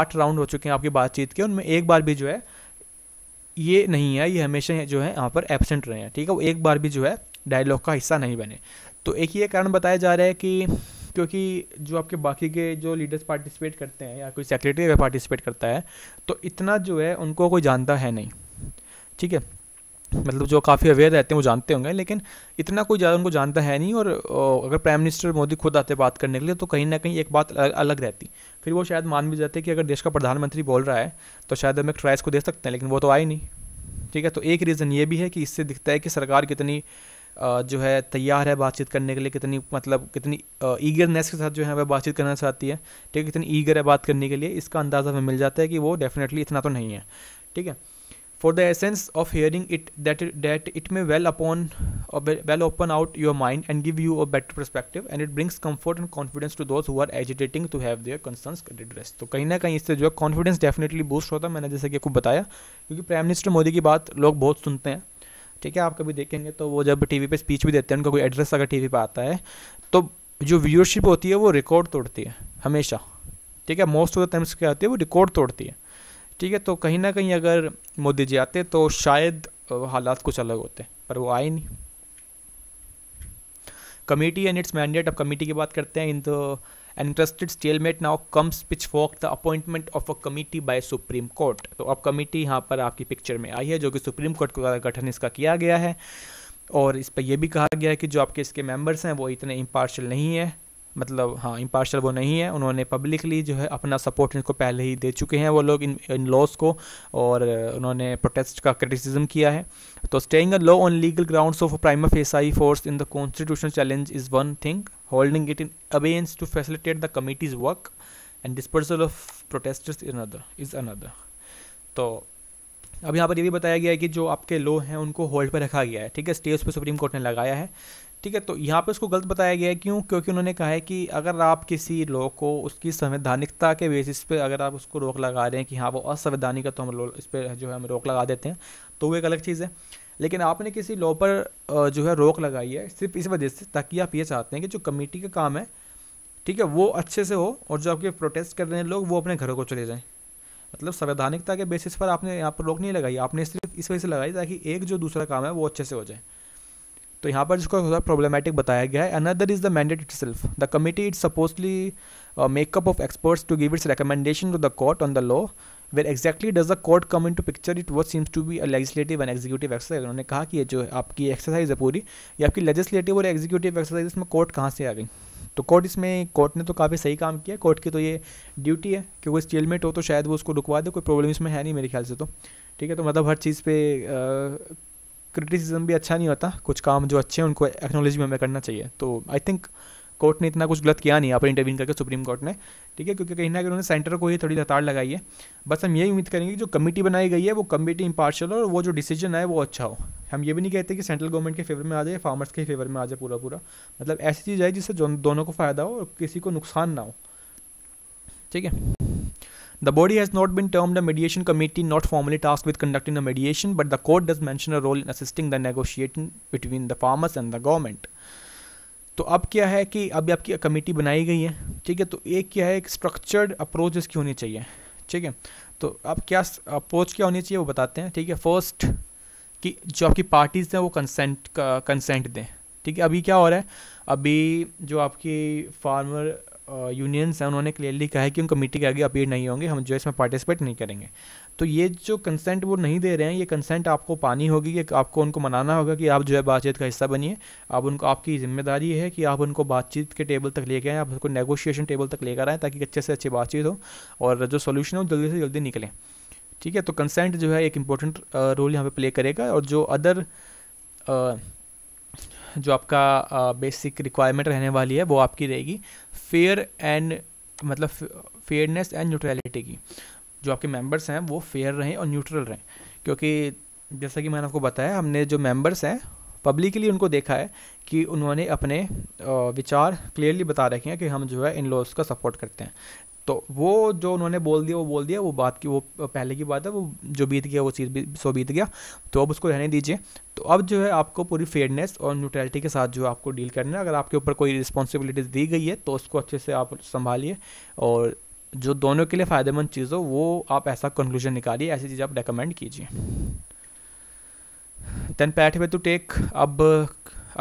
A: आठ राउंड हो चुके हैं आपकी बातचीत के उनमें एक बार भी जो है ये नहीं है ये हमेशा जो है यहाँ पर एबसेंट रहे हैं ठीक है वो एक बार भी जो है डायलॉग का हिस्सा नहीं बने तो एक ये कारण बताया जा रहा है कि क्योंकि जो आपके बाकी के जो लीडर्स पार्टिसिपेट करते हैं या कोई सेक्रेटरी अगर पार्टिसिपेट करता है तो इतना जो है उनको कोई जानता है नहीं ठीक है मतलब जो काफ़ी अवेयर रहते हैं वो जानते होंगे लेकिन इतना कोई ज़्यादा उनको जानता है नहीं और अगर प्राइम मिनिस्टर मोदी खुद आते बात करने के लिए तो कहीं ना कहीं एक बात अलग रहती फिर वो शायद मान भी जाते कि अगर देश का प्रधानमंत्री बोल रहा है तो शायद हम एक ट्राइस को दे सकते हैं लेकिन वो तो आए नहीं ठीक है तो एक रीज़न ये भी है कि इससे दिखता है कि सरकार कितनी जो है तैयार है बातचीत करने के लिए कितनी मतलब कितनी ईगरनेस के साथ जो है वह बातचीत करना चाहती है ठीक है कितनी ईगर है बात करने के लिए इसका अंदाज़ा हमें मिल जाता है कि वो डेफिनेटली इतना तो नहीं है ठीक है for the essence of hearing it that that it may well upon well open out your mind and give you a better perspective and it brings comfort and confidence to those who are agitating to have their concerns address तो कहीं ना कहीं इससे जो है कॉन्फिडेंस डेफिनेटली बूस्ट होता है मैंने जैसे कि आपको बताया क्योंकि प्राइम मिनिस्टर मोदी की बात लोग बहुत सुनते हैं ठीक है आप कभी देखेंगे तो वो जब टीवी पे स्पीच भी देते हैं उनका कोई एड्रेस अगर टीवी पे आता है तो जो व्यूअरशिप होती है वो रिकॉर्ड तोड़ती है हमेशा ठीक है मोस्ट ऑफ द टाइम्स क्या होती है वो रिकॉर्ड तोड़ती है ठीक है तो कहीं ना कहीं अगर मोदी जी आते तो शायद हालात कुछ अलग होते पर वो आए नहीं कमेटी एंड इट्स मैंडेट अब कमेटी की बात करते हैं into and interested stalemate now comes pitch fork the appointment of a committee by supreme court तो अब कमिटी यहाँ पर आपकी पिक्चर में आई है जो कि सुप्रीम कोर्ट का गठन इसका किया गया है और इस पर यह भी कहा गया है कि जो आपके इसके मेंबर्स हैं वो इतने इम्पार्शल नहीं है मतलब हाँ इम्पार्शल वो नहीं है उन्होंने पब्लिकली जो है अपना सपोर्ट इनको पहले ही दे चुके हैं वो लोग इन इन लॉज को और उन्होंने प्रोटेस्ट का क्रिटिसिज्म किया है तो staying a law on legal grounds of prima facie force in the constitutional challenge is one thing holding it in abeyance to facilitate the committee's work and dispersal of protesters in other is another तो अब यहाँ पर ये भी बताया गया है कि जो आपके लॉ हैं उनको होल्ड पर रखा गया है ठीक है स्टेज पर सुप्रीम कोर्ट ने लगाया है ठीक है तो यहाँ पे उसको गलत बताया गया है क्यों क्योंकि उन्होंने कहा है कि अगर आप किसी लॉ को उसकी संवैधानिकता के बेसिस पे अगर आप उसको रोक लगा रहे हैं कि हाँ वो असंवैधानिक है तो हम इस पर जो है हम रोक लगा देते हैं तो वो एक अलग चीज़ है लेकिन आपने किसी लॉ पर जो है रोक लगाई है सिर्फ इस वजह से ताकि आप ये चाहते हैं कि जो कमेटी का काम है ठीक है वो अच्छे से हो और जो आपके प्रोटेस्ट कर रहे हैं लोग वो अपने घरों को चले जाएँ मतलब संवैधानिकता के बेसिस पर आपने यहाँ पर रोक नहीं लगाई आपने सिर्फ इस वजह से लगाई ताकि एक जो दूसरा काम है वो अच्छे से हो जाए तो यहाँ पर जिसको थोड़ा प्रॉब्लमेटिक बताया गया है another is the mandate itself the committee it supposedly makeup of experts to give its recommendation to the court on the law where exactly does the court come in to picture it what seems to be a legislative and executive exercise उन्होंने कहा कि ये जो आपकी एक्सरसाइज है पूरी ये आपकी लेजिस्लेटिव और एग्जीक्यूटिव एक्सरसाइज इसमें कोर्ट कहाँ से आ गई तो कोर्ट इसमें कोर्ट ने तो काफ़ी सही काम किया कोर्ट की तो ये ड्यूटी है कि वो स्टेलमेट हो तो शायद वो उसको रुकवा दे कोई प्रॉब्लम इसमें है नहीं मेरे ख्याल से तो ठीक है तो मतलब हर चीज़ पे uh, क्रिटिसिज्म भी अच्छा नहीं होता कुछ काम जो अच्छे हैं उनको एक्नोलॉज भी हमें करना चाहिए तो आई थिंक कोर्ट ने इतना कुछ गलत किया नहीं यहाँ पर इंटरवीन करके सुप्रीम कोर्ट ने ठीक है क्योंकि कहीं ना कहीं उन्होंने सेंटर को ही थोड़ी लताड़ लगाई है बस हम यही उम्मीद करेंगे कि जो कमेटी बनाई गई है वो कमेटी इम्पार्शल और वो जो डिसीजन है वो अच्छा हो हम ये भी नहीं कहते कि सेंट्रल गवर्नमेंट के फेवर में आ जाए फार्मर्स के फेवर में आ जाए पूरा पूरा मतलब ऐसी चीज़ आए जिससे दोनों को फ़ायदा हो और किसी को नुकसान ना हो ठीक है The body has not been termed a mediation committee, not formally tasked with conducting a mediation, but the court does mention a role in assisting the negotiating between the farmers and the government. तो अब क्या है कि अभी आपकी कमेटी बनाई गई है ठीक है तो एक क्या है एक स्ट्रक्चर्ड अप्रोच इसकी होनी चाहिए ठीक है तो अब क्या अप्रोच क्या होनी चाहिए वो बताते हैं ठीक है फर्स्ट कि जो आपकी पार्टीज़ हैं वो कंसेंट कंसेंट दें ठीक है अभी क्या हो रहा है अभी जो आपकी फार्मर यूनियंस हैं उन्होंने क्लियरली कहा है कि उन कमेटी के आगे अपील नहीं होंगे हम जो इसमें पार्टिसिपेट नहीं करेंगे तो ये जो कंसेंट वो नहीं दे रहे हैं ये कंसेंट आपको पानी होगी कि आपको उनको मनाना होगा कि आप जो है बातचीत का हिस्सा बनिए आप उनको आपकी जिम्मेदारी है कि आप उनको बातचीत के टेबल तक लेके आएँ आप उसको नेगोशिएशन टेबल तक लेकर आएँ ताकि अच्छे से अच्छी बातचीत हो और जो सोल्यूशन हो जल्दी से जल्दी निकलें ठीक है तो कंसेंट जो है एक इम्पोर्टेंट रोल यहाँ पर प्ले करेगा और जो अदर जो आपका बेसिक रिक्वायरमेंट रहने वाली है वो आपकी रहेगी फेयर एंड मतलब फेयरनेस एंड न्यूट्रलिटी की जो आपके मेंबर्स हैं वो फेयर रहें और न्यूट्रल रहें क्योंकि जैसा कि मैंने आपको बताया हमने जो मेंबर्स हैं पब्लिकली उनको देखा है कि उन्होंने अपने विचार क्लियरली बता रखे हैं कि हम जो है इन लॉज का सपोर्ट करते हैं तो वो जो उन्होंने बोल दिया वो बोल दिया वो बात की वो पहले की बात है वो जो बीत गया वो चीज़ भी सो बीत गया तो अब उसको रहने दीजिए तो अब जो है आपको पूरी फेयरनेस और न्यूट्रलिटी के साथ जो है आपको डील करना है अगर आपके ऊपर कोई रिस्पॉन्सिबिलिटीज़ दी गई है तो उसको अच्छे से आप संभालिए और जो दोनों के लिए फ़ायदेमंद चीज़ हो वो आप ऐसा कंक्लूजन निकालिए ऐसी चीज़ आप रिकमेंड कीजिए देन पैठ टू टेक अब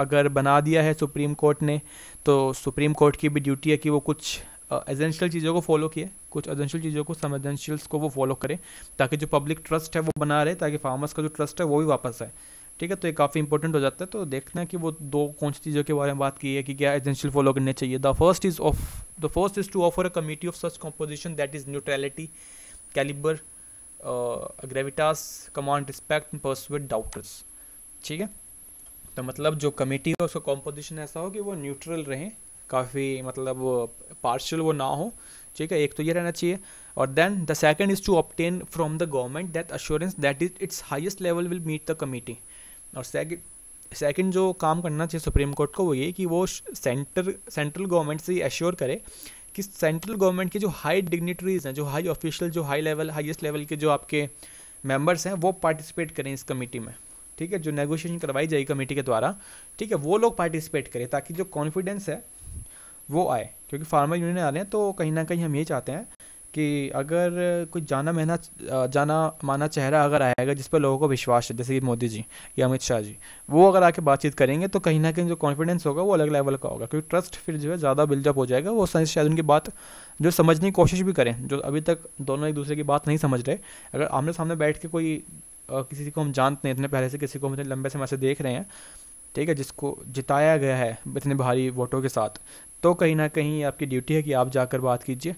A: अगर बना दिया है सुप्रीम कोर्ट ने तो सुप्रीम कोर्ट की भी ड्यूटी है कि वो कुछ एजेंशियल चीज़ों को फॉलो किए कुछ एजेंशियल चीज़ों को सम एजेंशियल्स को वो फॉलो करें ताकि जो पब्लिक ट्रस्ट है वो बना रहे ताकि फार्मर्स का जो ट्रस्ट है वो भी वापस आए ठीक है तो ये काफ़ी इंपॉर्टेंट हो जाता है तो देखना कि वो दो कौन सी चीज़ों के बारे में बात की है कि क्या एजेंशियल फॉलो करने चाहिए the first is of the first is to offer a committee of such composition that is neutrality calibre gravitas command respect with doubters ठीक है तो मतलब जो कमेटी है उसका कॉम्पोजिशन ऐसा हो कि वो न्यूट्रल रहें काफ़ी मतलब पार्शल वो ना हो ठीक है एक तो ये रहना चाहिए और then the second is to obtain from the government that assurance that is its highest level will meet the committee और सेकेंड सेकेंड जो काम करना चाहिए सुप्रीम कोर्ट को वो ये कि वो सेंटर सेंट्रल गवर्नमेंट से एश्योर करे कि सेंट्रल गवर्नमेंट के जो हाई डिग्नेटरीज हैं जो हाई ऑफिशियल जो हाई लेवल हाईएस्ट लेवल के जो आपके मेंबर्स हैं वो पार्टिसिपेट करें इस कमेटी में ठीक है जो नेगोशिएशन करवाई जाएगी कमेटी के द्वारा ठीक है वो लोग पार्टिसिपेट करें ताकि जो कॉन्फिडेंस है वो आए क्योंकि फार्मर यूनियन आ रहे हैं तो कहीं ना कहीं हम ये चाहते हैं कि अगर कोई जाना महना जाना माना चेहरा अगर आएगा जिस पर लोगों को विश्वास है जैसे कि मोदी जी या अमित शाह जी वो अगर आके बातचीत करेंगे तो कहीं ना कहीं जो कॉन्फिडेंस होगा वो अलग लेवल का होगा क्योंकि ट्रस्ट फिर जो है ज़्यादा बिल्डअप हो जाएगा वो शायद उनकी बात जो समझने की कोशिश भी करें जो अभी तक दोनों एक दूसरे की बात नहीं समझ रहे अगर आमने सामने बैठ के कोई किसी को हम जानते हैं इतने पहले से किसी को हम लंबे समय से देख रहे हैं ठीक है जिसको जिताया गया है इतने भारी वोटों के साथ तो कहीं ना कहीं आपकी ड्यूटी है कि आप जाकर बात कीजिए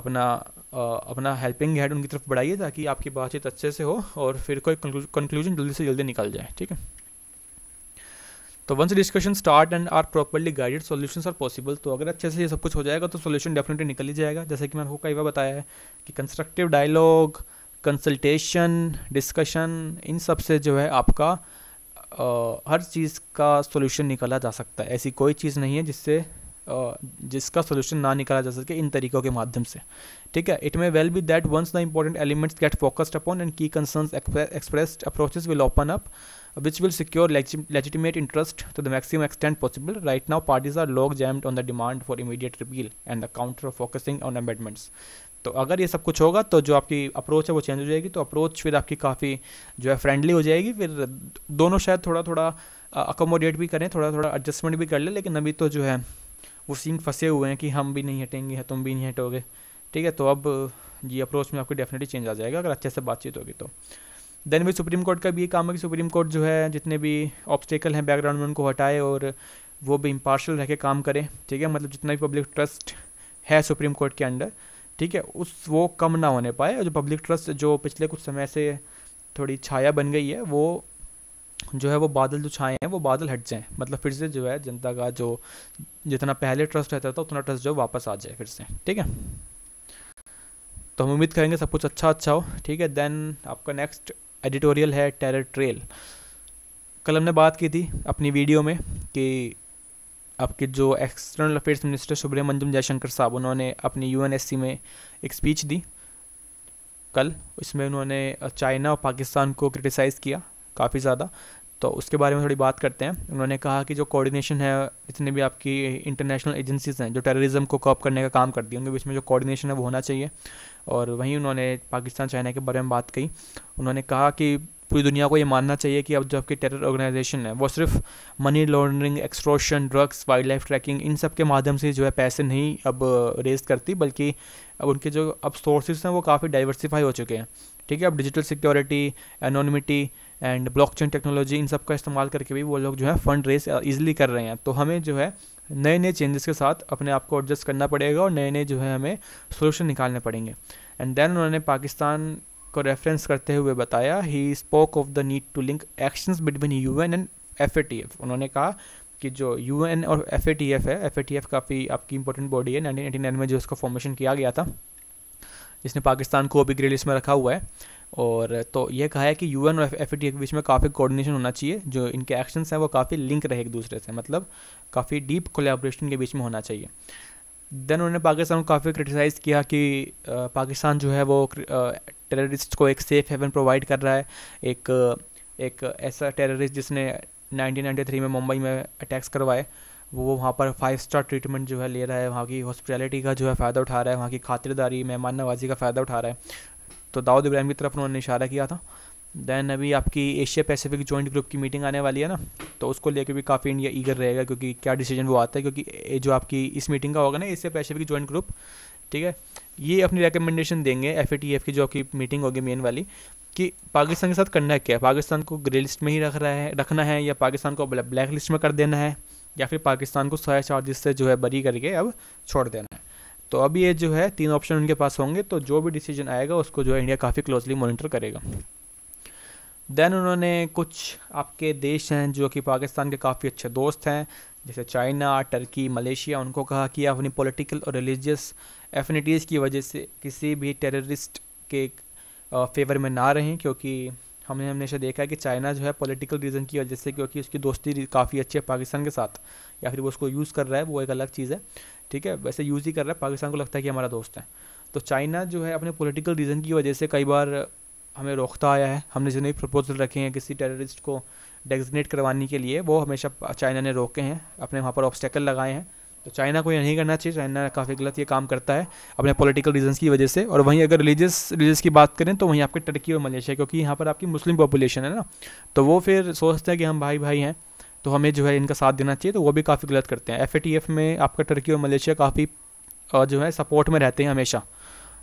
A: अपना आ, अपना हेल्पिंग हेड उनकी तरफ बढ़ाइए ताकि आपकी बातचीत अच्छे से हो और फिर कोई कंक्लूजन जल्दी से जल्दी निकल जाए ठीक है तो once discussion start and are properly guided solutions are possible तो अगर अच्छे से ये सब कुछ हो जाएगा तो सॉल्यूशन डेफिनेटली निकल ही जाएगा जैसे कि मैंने आपको कई बार बताया है कि कंस्ट्रक्टिव डायलॉग कंसल्टेशन डिस्कशन इन सब से जो है आपका हर चीज़ का सोल्यूशन निकाला जा सकता है ऐसी कोई चीज़ नहीं है जिससे जिसका सोल्यूशन ना निकाला जा सके इन तरीकों के माध्यम से ठीक है it may well be that once the important elements get focused upon and key concern express approaches will open up which will secure legitimate interest to the maximum extent possible right now parties are logjammed on the demand for immediate repeal and the counter focusing on amendments तो अगर ये सब कुछ होगा तो जो आपकी अप्रोच है वो चेंज हो जाएगी तो अप्रोच फिर आपकी काफ़ी जो है फ्रेंडली हो जाएगी फिर दोनों शायद थोड़ा थोड़ा अकोमोडेट भी करें थोड़ा थोड़ा एडजस्टमेंट भी कर लें लेकिन अभी तो जो है वो सीन फंसे हुए हैं कि हम भी नहीं हटेंगे तुम भी नहीं हटोगे ठीक है तो अब ये अप्रोच में आपको डेफिनेटली चेंज आ जाएगा अगर अच्छे से बातचीत होगी तो देन भी सुप्रीम कोर्ट का भी ये काम है कि सुप्रीम कोर्ट जो है जितने भी ऑब्स्टेकल हैं बैकग्राउंड में उनको हटाए और वो भी इम्पार्शल रह के काम करें ठीक है मतलब जितना भी पब्लिक ट्रस्ट है सुप्रीम कोर्ट के अंडर ठीक है उस वो कम ना होने पाए और जो पब्लिक ट्रस्ट जो पिछले कुछ समय से थोड़ी छाया बन गई है वो जो है वो बादल जो छाए हैं वो बादल हट जाएं मतलब फिर से जो है जनता का जो जितना पहले ट्रस्ट रहता था उतना ट्रस्ट जो वापस आ जाए फिर से ठीक है तो हम उम्मीद करेंगे सब कुछ अच्छा अच्छा हो ठीक है देन आपका नेक्स्ट एडिटोरियल है टेरर ट्रेल कल हमने बात की थी अपनी वीडियो में कि आपके जो एक्सटर्नल अफेयर्स मिनिस्टर सुब्रमण्यम मंजुम जयशंकर साहब उन्होंने अपनी यू में एक स्पीच दी कल उसमें उन्होंने चाइना और पाकिस्तान को क्रिटिसाइज़ किया काफ़ी ज़्यादा तो उसके बारे में थोड़ी बात करते हैं उन्होंने कहा कि जो कोऑर्डिनेशन है जितने भी आपकी इंटरनेशनल एजेंसीज़ हैं जो टेररिज्म को कॉप करने का काम करती हैं उनके बीच में जो कोऑर्डिनेशन है वो होना चाहिए और वहीं उन्होंने पाकिस्तान चाइना के बारे में बात कही उन्होंने कहा कि पूरी दुनिया को ये मानना चाहिए कि अब जो आपकी टेरर ऑर्गेनाइजेशन है वो सिर्फ money laundering extortion drugs wildlife trafficking इन सब के माध्यम से जो है पैसे नहीं अब रेज uh, करती बल्कि अब उनके जो अब सोर्सेज हैं वो काफ़ी डाइवर्सिफाई हो चुके हैं ठीक है अब digital security anonymity and blockchain technology इन सब का इस्तेमाल करके भी वो लोग जो है फंड रेस ईजिली कर रहे हैं तो हमें जो है नए नए चेंजेस के साथ अपने आप को एडजस्ट करना पड़ेगा और नए नए जो है हमें सोल्यूशन निकालने पड़ेंगे एंड देन उन्होंने पाकिस्तान को रेफरेंस करते हुए बताया he spoke of the need to link action between U N and F A T F उन्होंने कहा कि जो यू एन और एफ ए टी एफ है एफ ए टी एफ काफ़ी आपकी इंपॉर्टेंट बॉडी है नाइनटीन एटी नाइन में जो उसका फॉर्मेशन किया गया था जिसने पाकिस्तान को अभी ग्रे लिस्ट में रखा हुआ है और तो यह कहा है कि यू एन और एफ ए टी एफ के बीच में काफ़ी कोऑर्डिनेशन होना चाहिए जो इनके एक्शंस हैं वो काफ़ी लिंक रहे एक दूसरे से मतलब काफ़ी डीप कोलेब्रेशन के बीच में होना चाहिए देन उन्होंने पाकिस्तान को काफ़ी क्रिटिसाइज़ किया कि पाकिस्तान जो है वो टेररिस्ट को एक सेफ़ हेवन प्रोवाइड कर रहा है एक एक ऐसा टेररिस्ट जिसने 1993 में मुंबई में अटैक्स करवाए वो वहाँ पर फाइव स्टार ट्रीटमेंट जो है ले रहा है वहाँ की हॉस्पिटलिटी का जो है फ़ायदा उठा रहा है वहाँ की खातिरदारी मेहमान नवाजी का फ़ायदा उठा रहा है तो दाऊद इब्राहिम की तरफ उन्होंने इशारा किया था देन अभी आपकी एशिया पैसिफिक जॉइंट ग्रुप की मीटिंग आने वाली है ना तो उसको लेकर भी काफ़ी इंडिया ईगर रहेगा क्योंकि क्या डिसीजन वो आता है क्योंकि जो आपकी इस मीटिंग का होगा ना एशिया पैसिफिक जॉइंट ग्रुप ठीक है ये अपनी रिकमेंडेशन देंगे एफ की जो आपकी मीटिंग होगी मेन वाली कि पाकिस्तान के साथ करना क्या है पाकिस्तान को ग्रे लिस्ट में ही रख रहा है रखना है या पाकिस्तान को ब्लैक लिस्ट में कर देना है या फिर पाकिस्तान को सहाय चार्जिस से जो है बरी करके अब छोड़ देना है तो अभी ये जो है तीन ऑप्शन उनके पास होंगे तो जो भी डिसीजन आएगा उसको जो है इंडिया काफ़ी क्लोजली मॉनिटर करेगा देन उन्होंने कुछ आपके देश हैं जो कि पाकिस्तान के काफ़ी अच्छे दोस्त हैं जैसे चाइना टर्की मलेशिया उनको कहा कि अपनी पॉलिटिकल और रिलीजियस एफिनिटीज़ की वजह से किसी भी टेररिस्ट के फेवर में ना रहें क्योंकि हमने हमेशा देखा है कि चाइना जो है पॉलिटिकल रीज़न की वजह से क्योंकि उसकी दोस्ती काफ़ी अच्छी है पाकिस्तान के साथ या फिर वो उसको यूज़ कर रहा है वो एक अलग चीज़ है ठीक है वैसे यूज़ ही कर रहा है पाकिस्तान को लगता है कि हमारा दोस्त है तो चाइना जो है अपने पॉलिटिकल रीज़न की वजह से कई बार हमें रोकता आया है हमने जो नई प्रपोजल रखे हैं किसी टेररिस्ट को डेजिग्नेट करवाने के लिए वो हमेशा चाइना ने रोके हैं अपने वहाँ पर ऑब्स्टेकल लगाए हैं तो चाइना को ये नहीं करना चाहिए चाइना काफ़ी गलत ये काम करता है अपने पॉलिटिकल रीजंस की वजह से और वहीं अगर रिलीजियस रिलीजियस की बात करें तो वहीं आपके टर्की और मलेशिया क्योंकि यहाँ पर आपकी मुस्लिम पॉपुलेशन है ना तो वो फिर सोचते हैं कि हम भाई भाई हैं तो हमें जो है इनका साथ देना चाहिए तो वो भी काफ़ी गलत करते हैं एफ में आपका टर्की और मलेशिया काफ़ी जो है सपोर्ट में रहते हैं हमेशा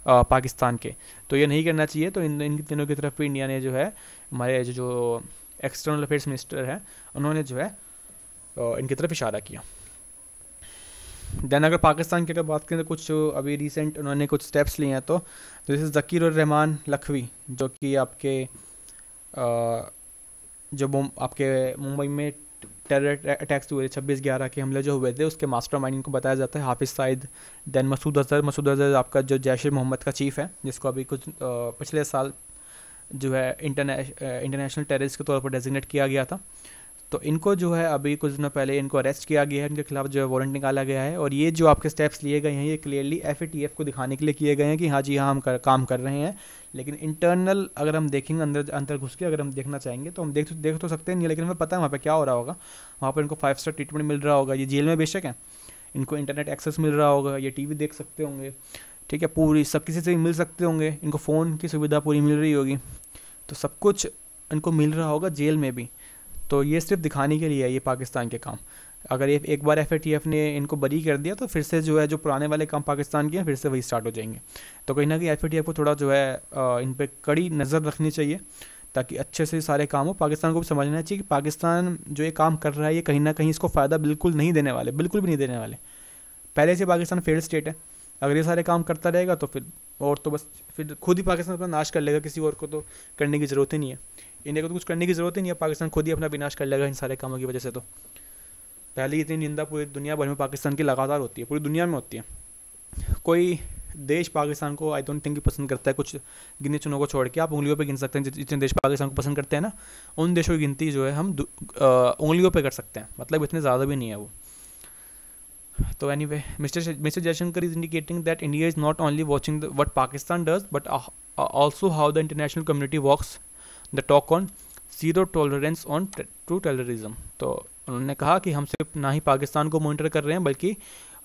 A: पाकिस्तान के तो ये नहीं करना चाहिए तो इन इन तीनों की तरफ भी इंडिया ने जो है हमारे जो जो एक्सटर्नल अफेयर्स मिनिस्टर हैं उन्होंने जो है इनकी तरफ इशारा किया देन अगर पाकिस्तान की अगर बात करें तो कुछ अभी रिसेंट उन्होंने कुछ स्टेप्स लिए हैं तो दिस इज़ जकीर रहमान लखवी जो कि आपके आ, जो आपके मुंबई में टेरर अटैक्स हुए थे छब्बीस ग्यारह के हमले जो हुए थे उसके मास्टर माइंड को बताया जाता है हाफिज़ साइद दैन मसूद अजहर मसूद अजहर आपका जो जैश मोहम्मद का चीफ़ है जिसको अभी कुछ पिछले साल जो है इंटरनेशनल टेररिस्ट के तौर पर डेजिग्नेट किया गया था तो इनको जो है अभी कुछ दिनों पहले इनको अरेस्ट किया गया है इनके खिलाफ जो है वारंट निकाला गया है और ये जो आपके स्टेप्स लिए गए हैं ये क्लियरली एफ को दिखाने के लिए किए गए हैं कि हाँ जी हाँ हम कर, काम कर रहे हैं लेकिन इंटरनल अगर हम देखेंगे अंदर अंदर घुस के अगर हम देखना चाहेंगे तो हम देख देख तो सकते नहीं लेकिन हमें पता है वहाँ पर क्या हो रहा होगा वहाँ पर इनको फाइव स्टार ट्रीटमेंट मिल रहा होगा ये जेल में बेशक है इनको इंटरनेट एक्सेस मिल रहा होगा ये टी देख सकते होंगे ठीक है पूरी सब किसी से मिल सकते होंगे इनको फ़ोन की सुविधा पूरी मिल रही होगी तो सब कुछ इनको मिल रहा होगा जेल में भी तो ये सिर्फ दिखाने के लिए है ये पाकिस्तान के काम अगर ये एक बार एफ ने इनको बरी कर दिया तो फिर से जो है जो पुराने वाले काम पाकिस्तान के हैं फिर से वही स्टार्ट हो जाएंगे तो कहीं ना कहीं एफ को थोड़ा जो है इन पर कड़ी नज़र रखनी चाहिए ताकि अच्छे से सारे काम हो पाकिस्तान को भी समझना चाहिए कि पाकिस्तान जो ये काम कर रहा है ये कहीं ना कहीं इसको फ़ायदा बिल्कुल नहीं देने वाले बिल्कुल भी नहीं देने वाले पहले से पाकिस्तान फेल स्टेट है अगर ये सारे काम करता रहेगा तो फिर और तो बस फिर खुद ही पाकिस्तान अपना नाश कर लेगा किसी और को तो करने की ज़रूरत ही नहीं है इंडिया को तो कुछ करने की ज़रूरत ही नहीं है पाकिस्तान खुद ही अपना विनाश कर लेगा इन सारे कामों की वजह से तो पहले इतनी निंदा पूरी दुनिया भर में पाकिस्तान की लगातार होती है पूरी दुनिया में होती है कोई देश पाकिस्तान को आई डोंट थिंक पसंद करता है कुछ गिने चुनों को छोड़ के आप उंगलियों पर गिन सकते हैं जितने देश पाकिस्तान को पसंद करते हैं ना उन देशों की गिनती जो है हम उंगलियों पर कर सकते हैं मतलब इतने ज़्यादा भी नहीं है वो तो anyway mister mister Jaishankar is indicating that India is not only watching what Pakistan does but also how the international community walks the talk on zero tolerance on to terrorism तो उन्होंने कहा कि हम सिर्फ ना ही पाकिस्तान को मॉनिटर कर रहे हैं बल्कि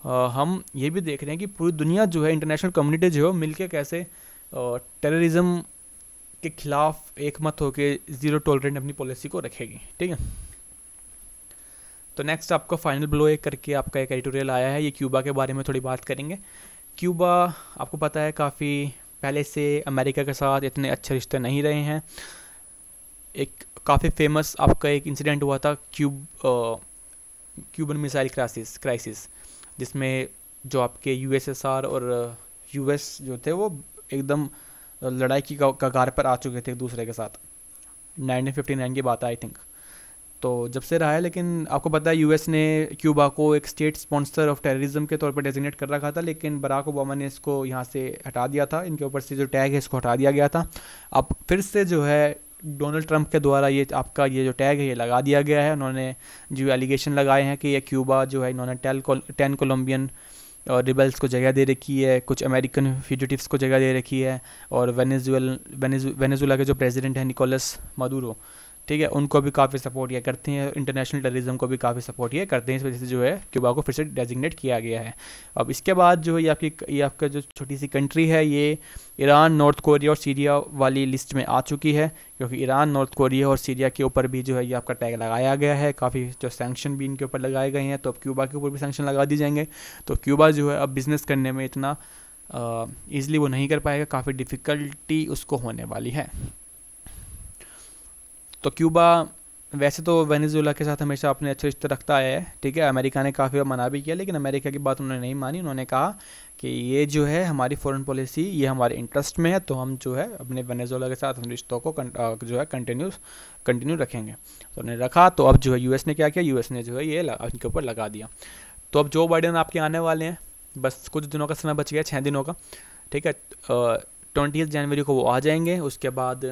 A: आ, हम ये भी देख रहे हैं कि पूरी दुनिया जो है इंटरनेशनल कम्युनिटी जो है मिलकर कैसे टेररिज्म के खिलाफ एक मत होकर ज़ीरो टॉलरेंट अपनी पॉलिसी को रखेगी ठीक है तो नेक्स्ट आपका फाइनल ब्लो एक करके आपका एक एडिटोरियल आया है ये क्यूबा के बारे में थोड़ी बात करेंगे क्यूबा आपको पता है काफ़ी पहले से अमेरिका के साथ इतने अच्छे रिश्ते नहीं रहे हैं एक काफ़ी फेमस आपका एक इंसिडेंट हुआ था cube Cuban missile crisis crisis जिसमें जो आपके यूएसएसआर और यूएस जो थे वो एकदम लड़ाई की कगार पर आ चुके थे एक दूसरे के साथ 1959 की बात आई थिंक तो जब से रहा है लेकिन आपको पता है यूएस ने क्यूबा को एक स्टेट स्पॉन्सर ऑफ टेररिज्म के तौर पर डेजिग्नेट कर रखा था लेकिन बराक ओबामा ने इसको यहाँ से हटा दिया था इनके ऊपर से जो टैग है इसको हटा दिया गया था अब फिर से जो है डोनाल्ड ट्रंप के द्वारा ये आपका ये जो टैग है ये लगा दिया गया है उन्होंने जो एलिगेशन लगाए हैं कि ये क्यूबा जो है इन्होंने टेल टेन कोलम्बियन और रिबल्स को जगह दे रखी है कुछ अमेरिकन फ्यूजिटिव्स को जगह दे रखी है और वेनेजुएल वेनेजुला के जो प्रेसिडेंट हैं निकोलस मदुरो ठीक है उनको भी काफ़ी सपोर्ट ये करते हैं इंटरनेशनल टेररिज्म को भी काफ़ी सपोर्ट ये करते हैं इस वजह से जो है क्यूबा को फिर से डेजिग्नेट किया गया है अब इसके बाद जो है ये आपकी ये आपका जो छोटी सी कंट्री है ये ईरान नॉर्थ कोरिया और सीरिया वाली लिस्ट में आ चुकी है क्योंकि ईरान नॉर्थ कोरिया और सीरिया के ऊपर भी जो है ये आपका टैग लगाया गया है काफ़ी जो सेंक्शन भी इनके ऊपर लगाए गए हैं तो अब क्यूबा के ऊपर भी सेंक्शन लगा दिए जाएंगे तो क्यूबा जो है अब बिज़नेस करने में इतना ईज़िली वो नहीं कर पाएगा काफ़ी डिफ़िकल्टी उसको होने वाली है तो क्यूबा वैसे तो वेनेजुएला के साथ हमेशा अपने अच्छे रिश्ते रखता है ठीक है अमेरिका ने काफ़ी बार मना भी किया लेकिन अमेरिका की बात उन्होंने नहीं मानी उन्होंने कहा कि ये जो है हमारी फॉरेन पॉलिसी ये हमारे इंटरेस्ट में है तो हम जो है अपने वेनेजुएला के साथ अपने रिश्तों को जो है कंटिन्यू कंटिन्यू रखेंगे तो उन्होंने रखा तो अब जो है यू ने क्या किया यू ने जो है ये उनके ऊपर लगा दिया तो अब जो बाइडन आपके आने वाले हैं बस कुछ दिनों का समय बच गया छः दिनों का ठीक है ट्वेंटी जनवरी को वो आ जाएंगे उसके बाद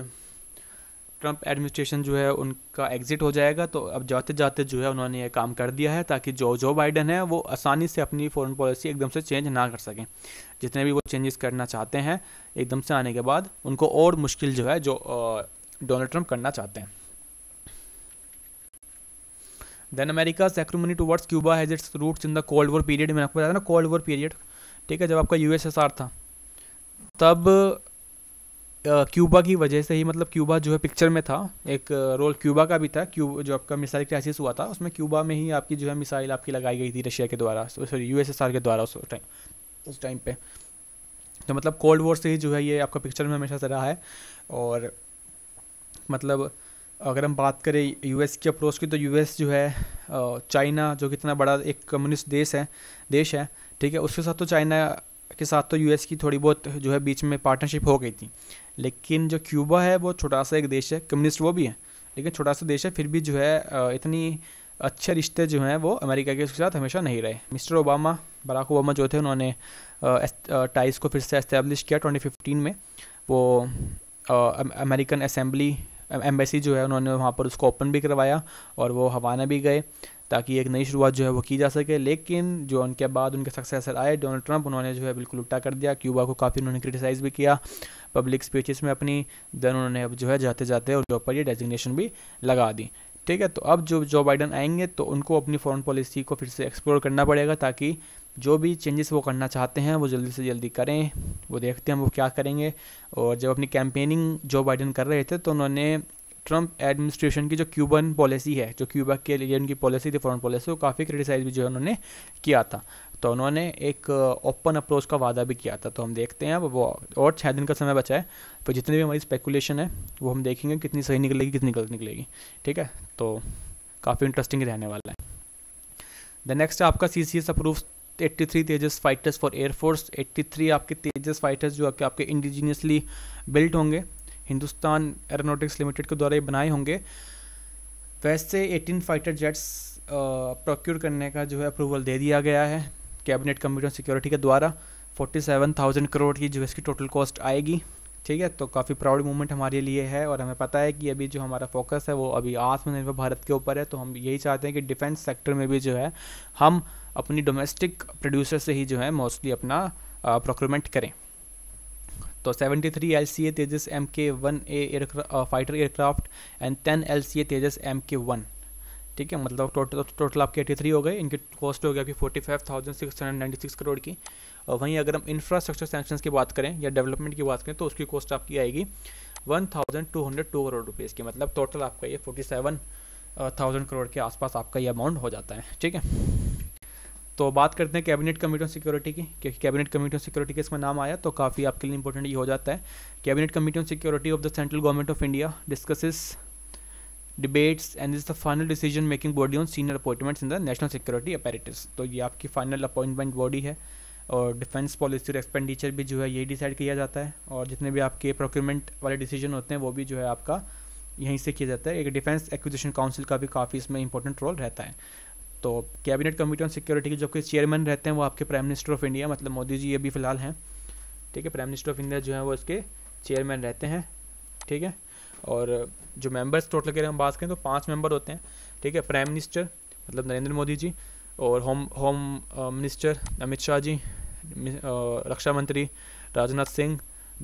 A: ट्रंप एडमिनिस्ट्रेशन जो है उनका एग्जिट हो जाएगा तो अब जाते जाते जो है उन्होंने ये काम कर दिया है ताकि जो जो बाइडन है वो आसानी से अपनी फॉरेन पॉलिसी एकदम से चेंज ना कर सकें जितने भी वो चेंजेस करना चाहते हैं एकदम से आने के बाद उनको और मुश्किल जो है जो डोनाल्ड ट्रंप करना चाहते हैं then America acrimony towards Cuba has its roots in the cold war period मैंने आपको बताया ना कोल्ड वॉर पीरियड ठीक है जब आपका यूएसएसआर था तब क्यूबा की वजह से ही मतलब क्यूबा जो है पिक्चर में था एक रोल क्यूबा का भी था क्यूब जो आपका मिसाइल क्राइसिस हुआ था उसमें क्यूबा में ही आपकी जो है मिसाइल आपकी लगाई गई थी रशिया के द्वारा सॉरी यू के द्वारा उस टाइम उस टाइम पे तो मतलब कोल्ड वॉर से ही जो है ये आपका पिक्चर में हमेशा से रहा है और मतलब अगर हम बात करें यूएस की अप्रोच की तो यूएस जो है चाइना जो कितना बड़ा एक कम्युनिस्ट देश है देश है ठीक है उसके साथ तो चाइना के साथ तो यूएस की थोड़ी बहुत जो है बीच में पार्टनरशिप हो गई थी लेकिन जो क्यूबा है वो छोटा सा एक देश है कम्युनिस्ट वो भी है लेकिन छोटा सा देश है फिर भी जो है इतनी अच्छे रिश्ते जो हैं वो अमेरिका के साथ हमेशा नहीं रहे मिस्टर ओबामा बराक ओबामा जो थे उन्होंने टाइस को फिर से इस्टेब्लिश किया ट्वेंटी में वो अमेरिकन असेंबली एम्बेसी जो है उन्होंने वहाँ पर उसको ओपन भी करवाया और वो हवाना भी गए ताकि एक नई शुरुआत जो है वो की जा सके लेकिन जो उनके बाद उनके सक्सेसर आए डोनाल्ड ट्रंप उन्होंने जो है बिल्कुल उल्टा कर दिया क्यूबा को काफ़ी उन्होंने क्रिटिसाइज़ भी किया पब्लिक स्पीचेस में अपनी देन उन्होंने अब जो है जाते जाते और जो ऊपर ये डेजिग्नेशन भी लगा दी ठीक है तो अब जो जो बाइडन आएंगे तो उनको अपनी फॉरन पॉलिसी को फिर से एक्सप्लोर करना पड़ेगा ताकि जो भी चेंजेस वो करना चाहते हैं वो जल्दी से जल्दी करें वो देखते हैं वो क्या करेंगे और जब अपनी कैंपेनिंग जो बाइडन कर रहे थे तो उन्होंने ट्रंप एडमिनिस्ट्रेशन की जो क्यूबन पॉलिसी है जो क्यूबा के लिए उनकी पॉलिसी थी फॉरन पॉलिसी वो काफ़ी क्रिटिसाइज भी जो है उन्होंने किया था तो उन्होंने एक ओपन uh, अप्रोच का वादा भी किया था तो हम देखते हैं अब वो और छः दिन का समय बचा है तो जितनी भी हमारी स्पेकुलेशन है वो हम देखेंगे कितनी सही निकलेगी कितनी गलत निकलेगी ठीक है तो काफ़ी इंटरेस्टिंग रहने वाला है द नेक्स्ट आपका C C S approve three Tejas fighters for air force eighty three आपके तेजस फाइटर्स जो आपके आपके इंडिजीनियसली बिल्ट होंगे हिंदुस्तान एरोनोटिक्स लिमिटेड के द्वारा ये बनाए होंगे वैसे 18 फाइटर जेट्स प्रोक्योर करने का जो है अप्रूवल दे दिया गया है कैबिनेट कमेटी सिक्योरिटी के द्वारा थाउजेंड करोड़ की जो है इसकी टोटल कॉस्ट आएगी ठीक है तो काफ़ी प्राउड मूवमेंट हमारे लिए है और हमें पता है कि अभी जो हमारा फोकस है वो अभी आत्मनिर्भर भारत के ऊपर है तो हम यही चाहते हैं कि डिफेंस सेक्टर में भी जो है हम अपनी डोमेस्टिक प्रोड्यूसर से ही जो है मोस्टली अपना प्रोक्योरमेंट करें तो 73 three L C A Tejas M K one A fighter aircraft and 10 L C A Tejas M K one ठीक है मतलब टोटल टोटल आपके 83 हो गए इनकी कॉस्ट हो हंड्रेड आपकी सिक्स करोड़ की और वहीं अगर हम इंफ्रास्ट्रक्चर सेंक्शन की बात करें या डेवलपमेंट की बात करें तो उसकी कॉस्ट आपकी आएगी one thousand two hundred two crore rupees की मतलब टोटल आपका ये फोर्टी सेवन थाउजेंड करोड़ के आसपास आपका ये अमाउंट हो जाता है ठीक है तो बात करते हैं कैबिनेट कमेटी ऑन सिक्योरिटी की क्योंकि कैबिनेट कमेटी ऑन सिक्योरिटी के इसमें नाम आया तो काफ़ी आपके लिए इंपॉर्टेंट ये हो जाता है cabinet committee on security of the central government of India discusses debates and is the final decision making body on senior appointments in the national security apparatus तो ये आपकी फाइनल अपॉइंटमेंट बॉडी है और डिफेंस पॉलिसी और एक्सपेंडिचर भी जो है यही डिसाइड किया जाता है और जितने भी आपके प्रोक्यूमेंट वाले डिसीजन होते हैं वो भी जो है आपका यहीं से किया जाता है एक डिफेंस एक्विजिशन काउंसिल का भी काफ़ी इसमें इंपॉर्टेंट रोल रहता है तो कैबिनेट कमेटी ऑन सिक्योरिटी के जो कि चेयरमैन रहते हैं वो आपके प्राइम मिनिस्टर ऑफ इंडिया मतलब मोदी जी अभी फ़िलहाल हैं ठीक है प्राइम मिनिस्टर ऑफ इंडिया जो है वो इसके चेयरमैन रहते हैं ठीक है और जो मेंबर्स टोटल के हम बात करें तो पांच मेंबर होते हैं ठीक है प्राइम मिनिस्टर मतलब नरेंद्र मोदी जी और home home minister Amit Shah ji रक्षा मंत्री Rajnath Singh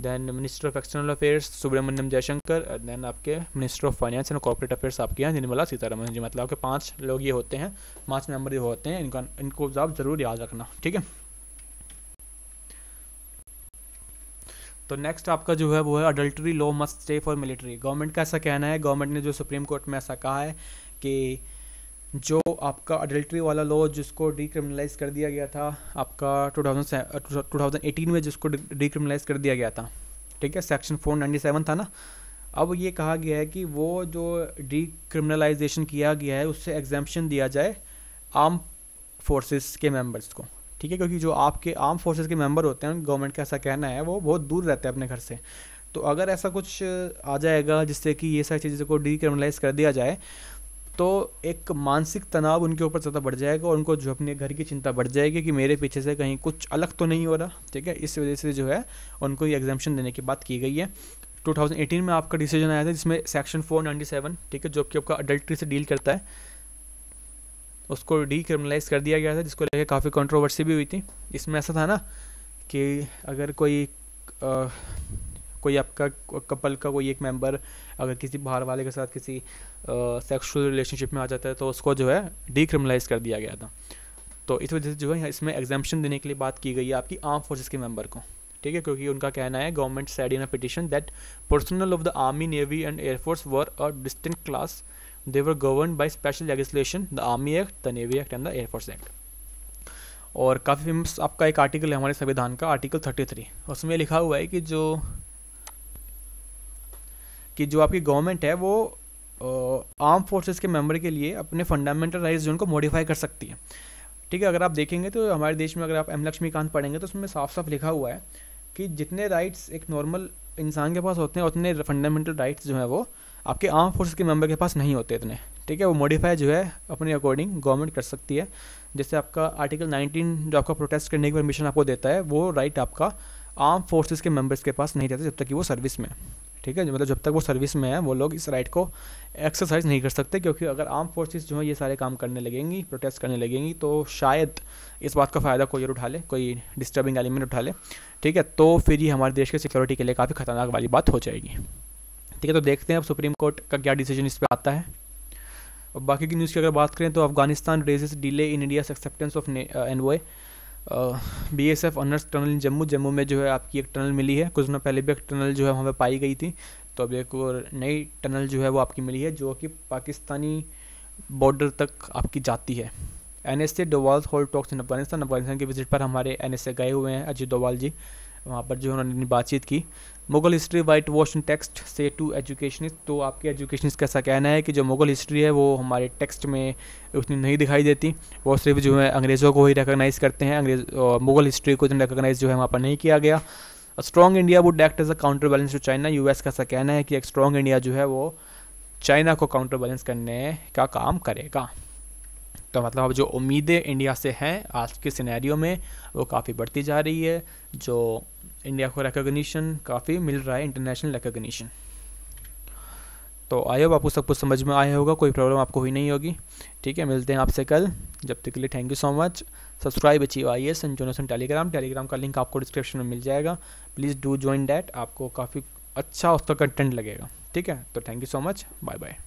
A: then minister of external affairs Subrahmanyam Jaishankar then आपके minister of finance and corporate affairs आपके यहाँ निर्मला सीतारमन जी मतलब आपके पांच लोग ये होते हैं पांच मेंबर ये होते हैं इनका इनको आप ज़रूर याद रखना ठीक है तो नेक्स्ट आपका जो है वो है adultery law must stay for military government का ऐसा कहना है गवर्नमेंट ने जो सुप्रीम कोर्ट में ऐसा कहा है कि जो आपका अडल्ट्री वाला लॉ जिसको डिक्रिमिनलाइज कर दिया गया था आपका टू थाउजेंड uh, में जिसको डिक्रिमिनलाइज कर दिया गया था ठीक है सेक्शन फोर था ना अब ये कहा गया है कि वो जो डिक्रिमिनलाइजेशन किया गया है उससे एग्जामेशन दिया जाए आर्म फोर्सेस के मेंबर्स को ठीक है क्योंकि जो आपके आर्म फोर्सेस के मेंबर होते हैं गवर्नमेंट का ऐसा कहना है वो बहुत दूर रहते हैं अपने घर से तो अगर ऐसा कुछ आ जाएगा जिससे कि ये सारी चीज़ों को डिक्रिमिनलाइज कर दिया जाए तो एक मानसिक तनाव उनके ऊपर ज़्यादा बढ़ जाएगा और उनको जो अपने घर की चिंता बढ़ जाएगी कि मेरे पीछे से कहीं कुछ अलग तो नहीं हो रहा ठीक है इस वजह से जो है उनको ये एग्जामेशन देने की बात की गई है 2018 में आपका डिसीजन आया था जिसमें सेक्शन 497 ठीक है जो कि आपका अडल्ट्री से डील करता है उसको डीक्रिमिनलाइज कर दिया गया था जिसको लेकर काफ़ी कंट्रोवर्सी भी हुई थी इसमें ऐसा था ना कि अगर कोई आ, कोई आपका कपल का कोई एक मेंबर अगर किसी बाहर वाले के साथ किसी सेक्सुअल रिलेशनशिप में आ जाता है तो उसको जो है डिक्रिमिनलाइज कर दिया गया था तो इस वजह से जो है इसमें एग्जामेशन देने के लिए बात की गई है आपकी आर्म फोर्सेज के मेंबर को ठीक है क्योंकि उनका कहना है government said in a petition that personnel of the army navy and air force were a distinct class they were govern by special legislation the army act the navy act and the air force act और काफ़ी फेमस आपका एक आर्टिकल है हमारे संविधान का आर्टिकल 33 उसमें लिखा हुआ है कि जो कि जो आपकी गवर्नमेंट है वो आर्म फोर्सेस के मेंबर के लिए अपने फंडामेंटल राइट्स जो उनको मॉडिफाई कर सकती है ठीक है अगर आप देखेंगे तो हमारे देश में अगर आप एम लक्ष्मीकांत पढ़ेंगे तो उसमें साफ साफ लिखा हुआ है कि जितने राइट्स एक नॉर्मल इंसान के पास होते हैं उतने फंडामेंटल राइट्स जो है वो आपके आर्म फोर्स के मेंबर के पास नहीं होते इतने ठीक है वो मॉडिफाई जो है अपने अकॉर्डिंग गवर्नमेंट कर सकती है जैसे आपका आर्टिकल 19 जो आपका प्रोटेस्ट करने की परमिशन आपको देता है वो राइट आपका आर्म फोर्सेस के मेंबर्स के पास नहीं रहता जब तक कि वो सर्विस में ठीक है मतलब जब तक वो सर्विस में है वो लोग इस राइट को एक्सरसाइज नहीं कर सकते क्योंकि अगर आर्म फोर्सेस जो है ये सारे काम करने लगेंगी प्रोटेस्ट करने लगेंगी तो शायद इस बात का फ़ायदा कोई और उठा ले कोई डिस्टर्बिंग एलिमेंट उठा ले ठीक है तो फिर ये हमारे देश की सिक्योरिटी के लिए काफ़ी खतरनाक वाली बात हो जाएगी ठीक है तो देखते हैं अब सुप्रीम कोर्ट का क्या डिसीजन इस पर आता है और बाकी की न्यूज़ की अगर बात करें तो Afghanistan raises delay in India's acceptance of envoy B S F unearths tunnel in Jammu Jammu में जो है आपकी एक टनल मिली है कुछ दिनों पहले भी एक टनल जो है वहाँ पर पाई गई थी तो अब एक नई टनल जो है वो आपकी मिली है जो कि पाकिस्तानी बॉर्डर तक आपकी जाती है एन एस ए डोवाल होल टॉक्स इन अफगानिस्तान अफगानिस्तान के विजिट पर हमारे एन एस ए गए हुए हैं अजीत डोवाल जी वहाँ पर जो उन्होंने बातचीत की Mughal history whitewashing text से टू एजुकेशनिस्ट तो आपके एजुकेशनिस्ट का ऐसा कहना है कि जो मुगल हिस्ट्री है वो हमारे टेक्स्ट में उतनी नहीं दिखाई देती वो सिर्फ जो है अंग्रेज़ों को ही रिकगनाइज़ करते हैं अंग्रेज मुगल हिस्ट्री को इतना रिकगनाइज़ जो है वहाँ पर नहीं किया गया strong India would act as a counterbalance to China एस का ऐसा कहना है कि एक स्ट्रॉन्ग इंडिया जो है वो चाइना को काउंटर बैलेंस करने का काम करेगा तो मतलब अब जो उम्मीदें इंडिया से हैं आज के सिनेरियो में वो काफ़ी बढ़ती जा रही है जो इंडिया को रिकोगनीशन काफ़ी मिल रहा है इंटरनेशनल रिकोगनीशन तो आई होप आपको सब कुछ समझ में आया होगा कोई प्रॉब्लम आपको हुई नहीं होगी ठीक है मिलते हैं आपसे कल जब तक के लिए thank you so much subscribe achieve I S and जोनोसन टेलीग्राम टेलीग्राम का लिंक आपको डिस्क्रिप्शन में मिल जाएगा प्लीज़ डू ज्वाइन डैट आपको काफ़ी अच्छा उसका कंटेंट लगेगा ठीक है तो thank you so much bye bye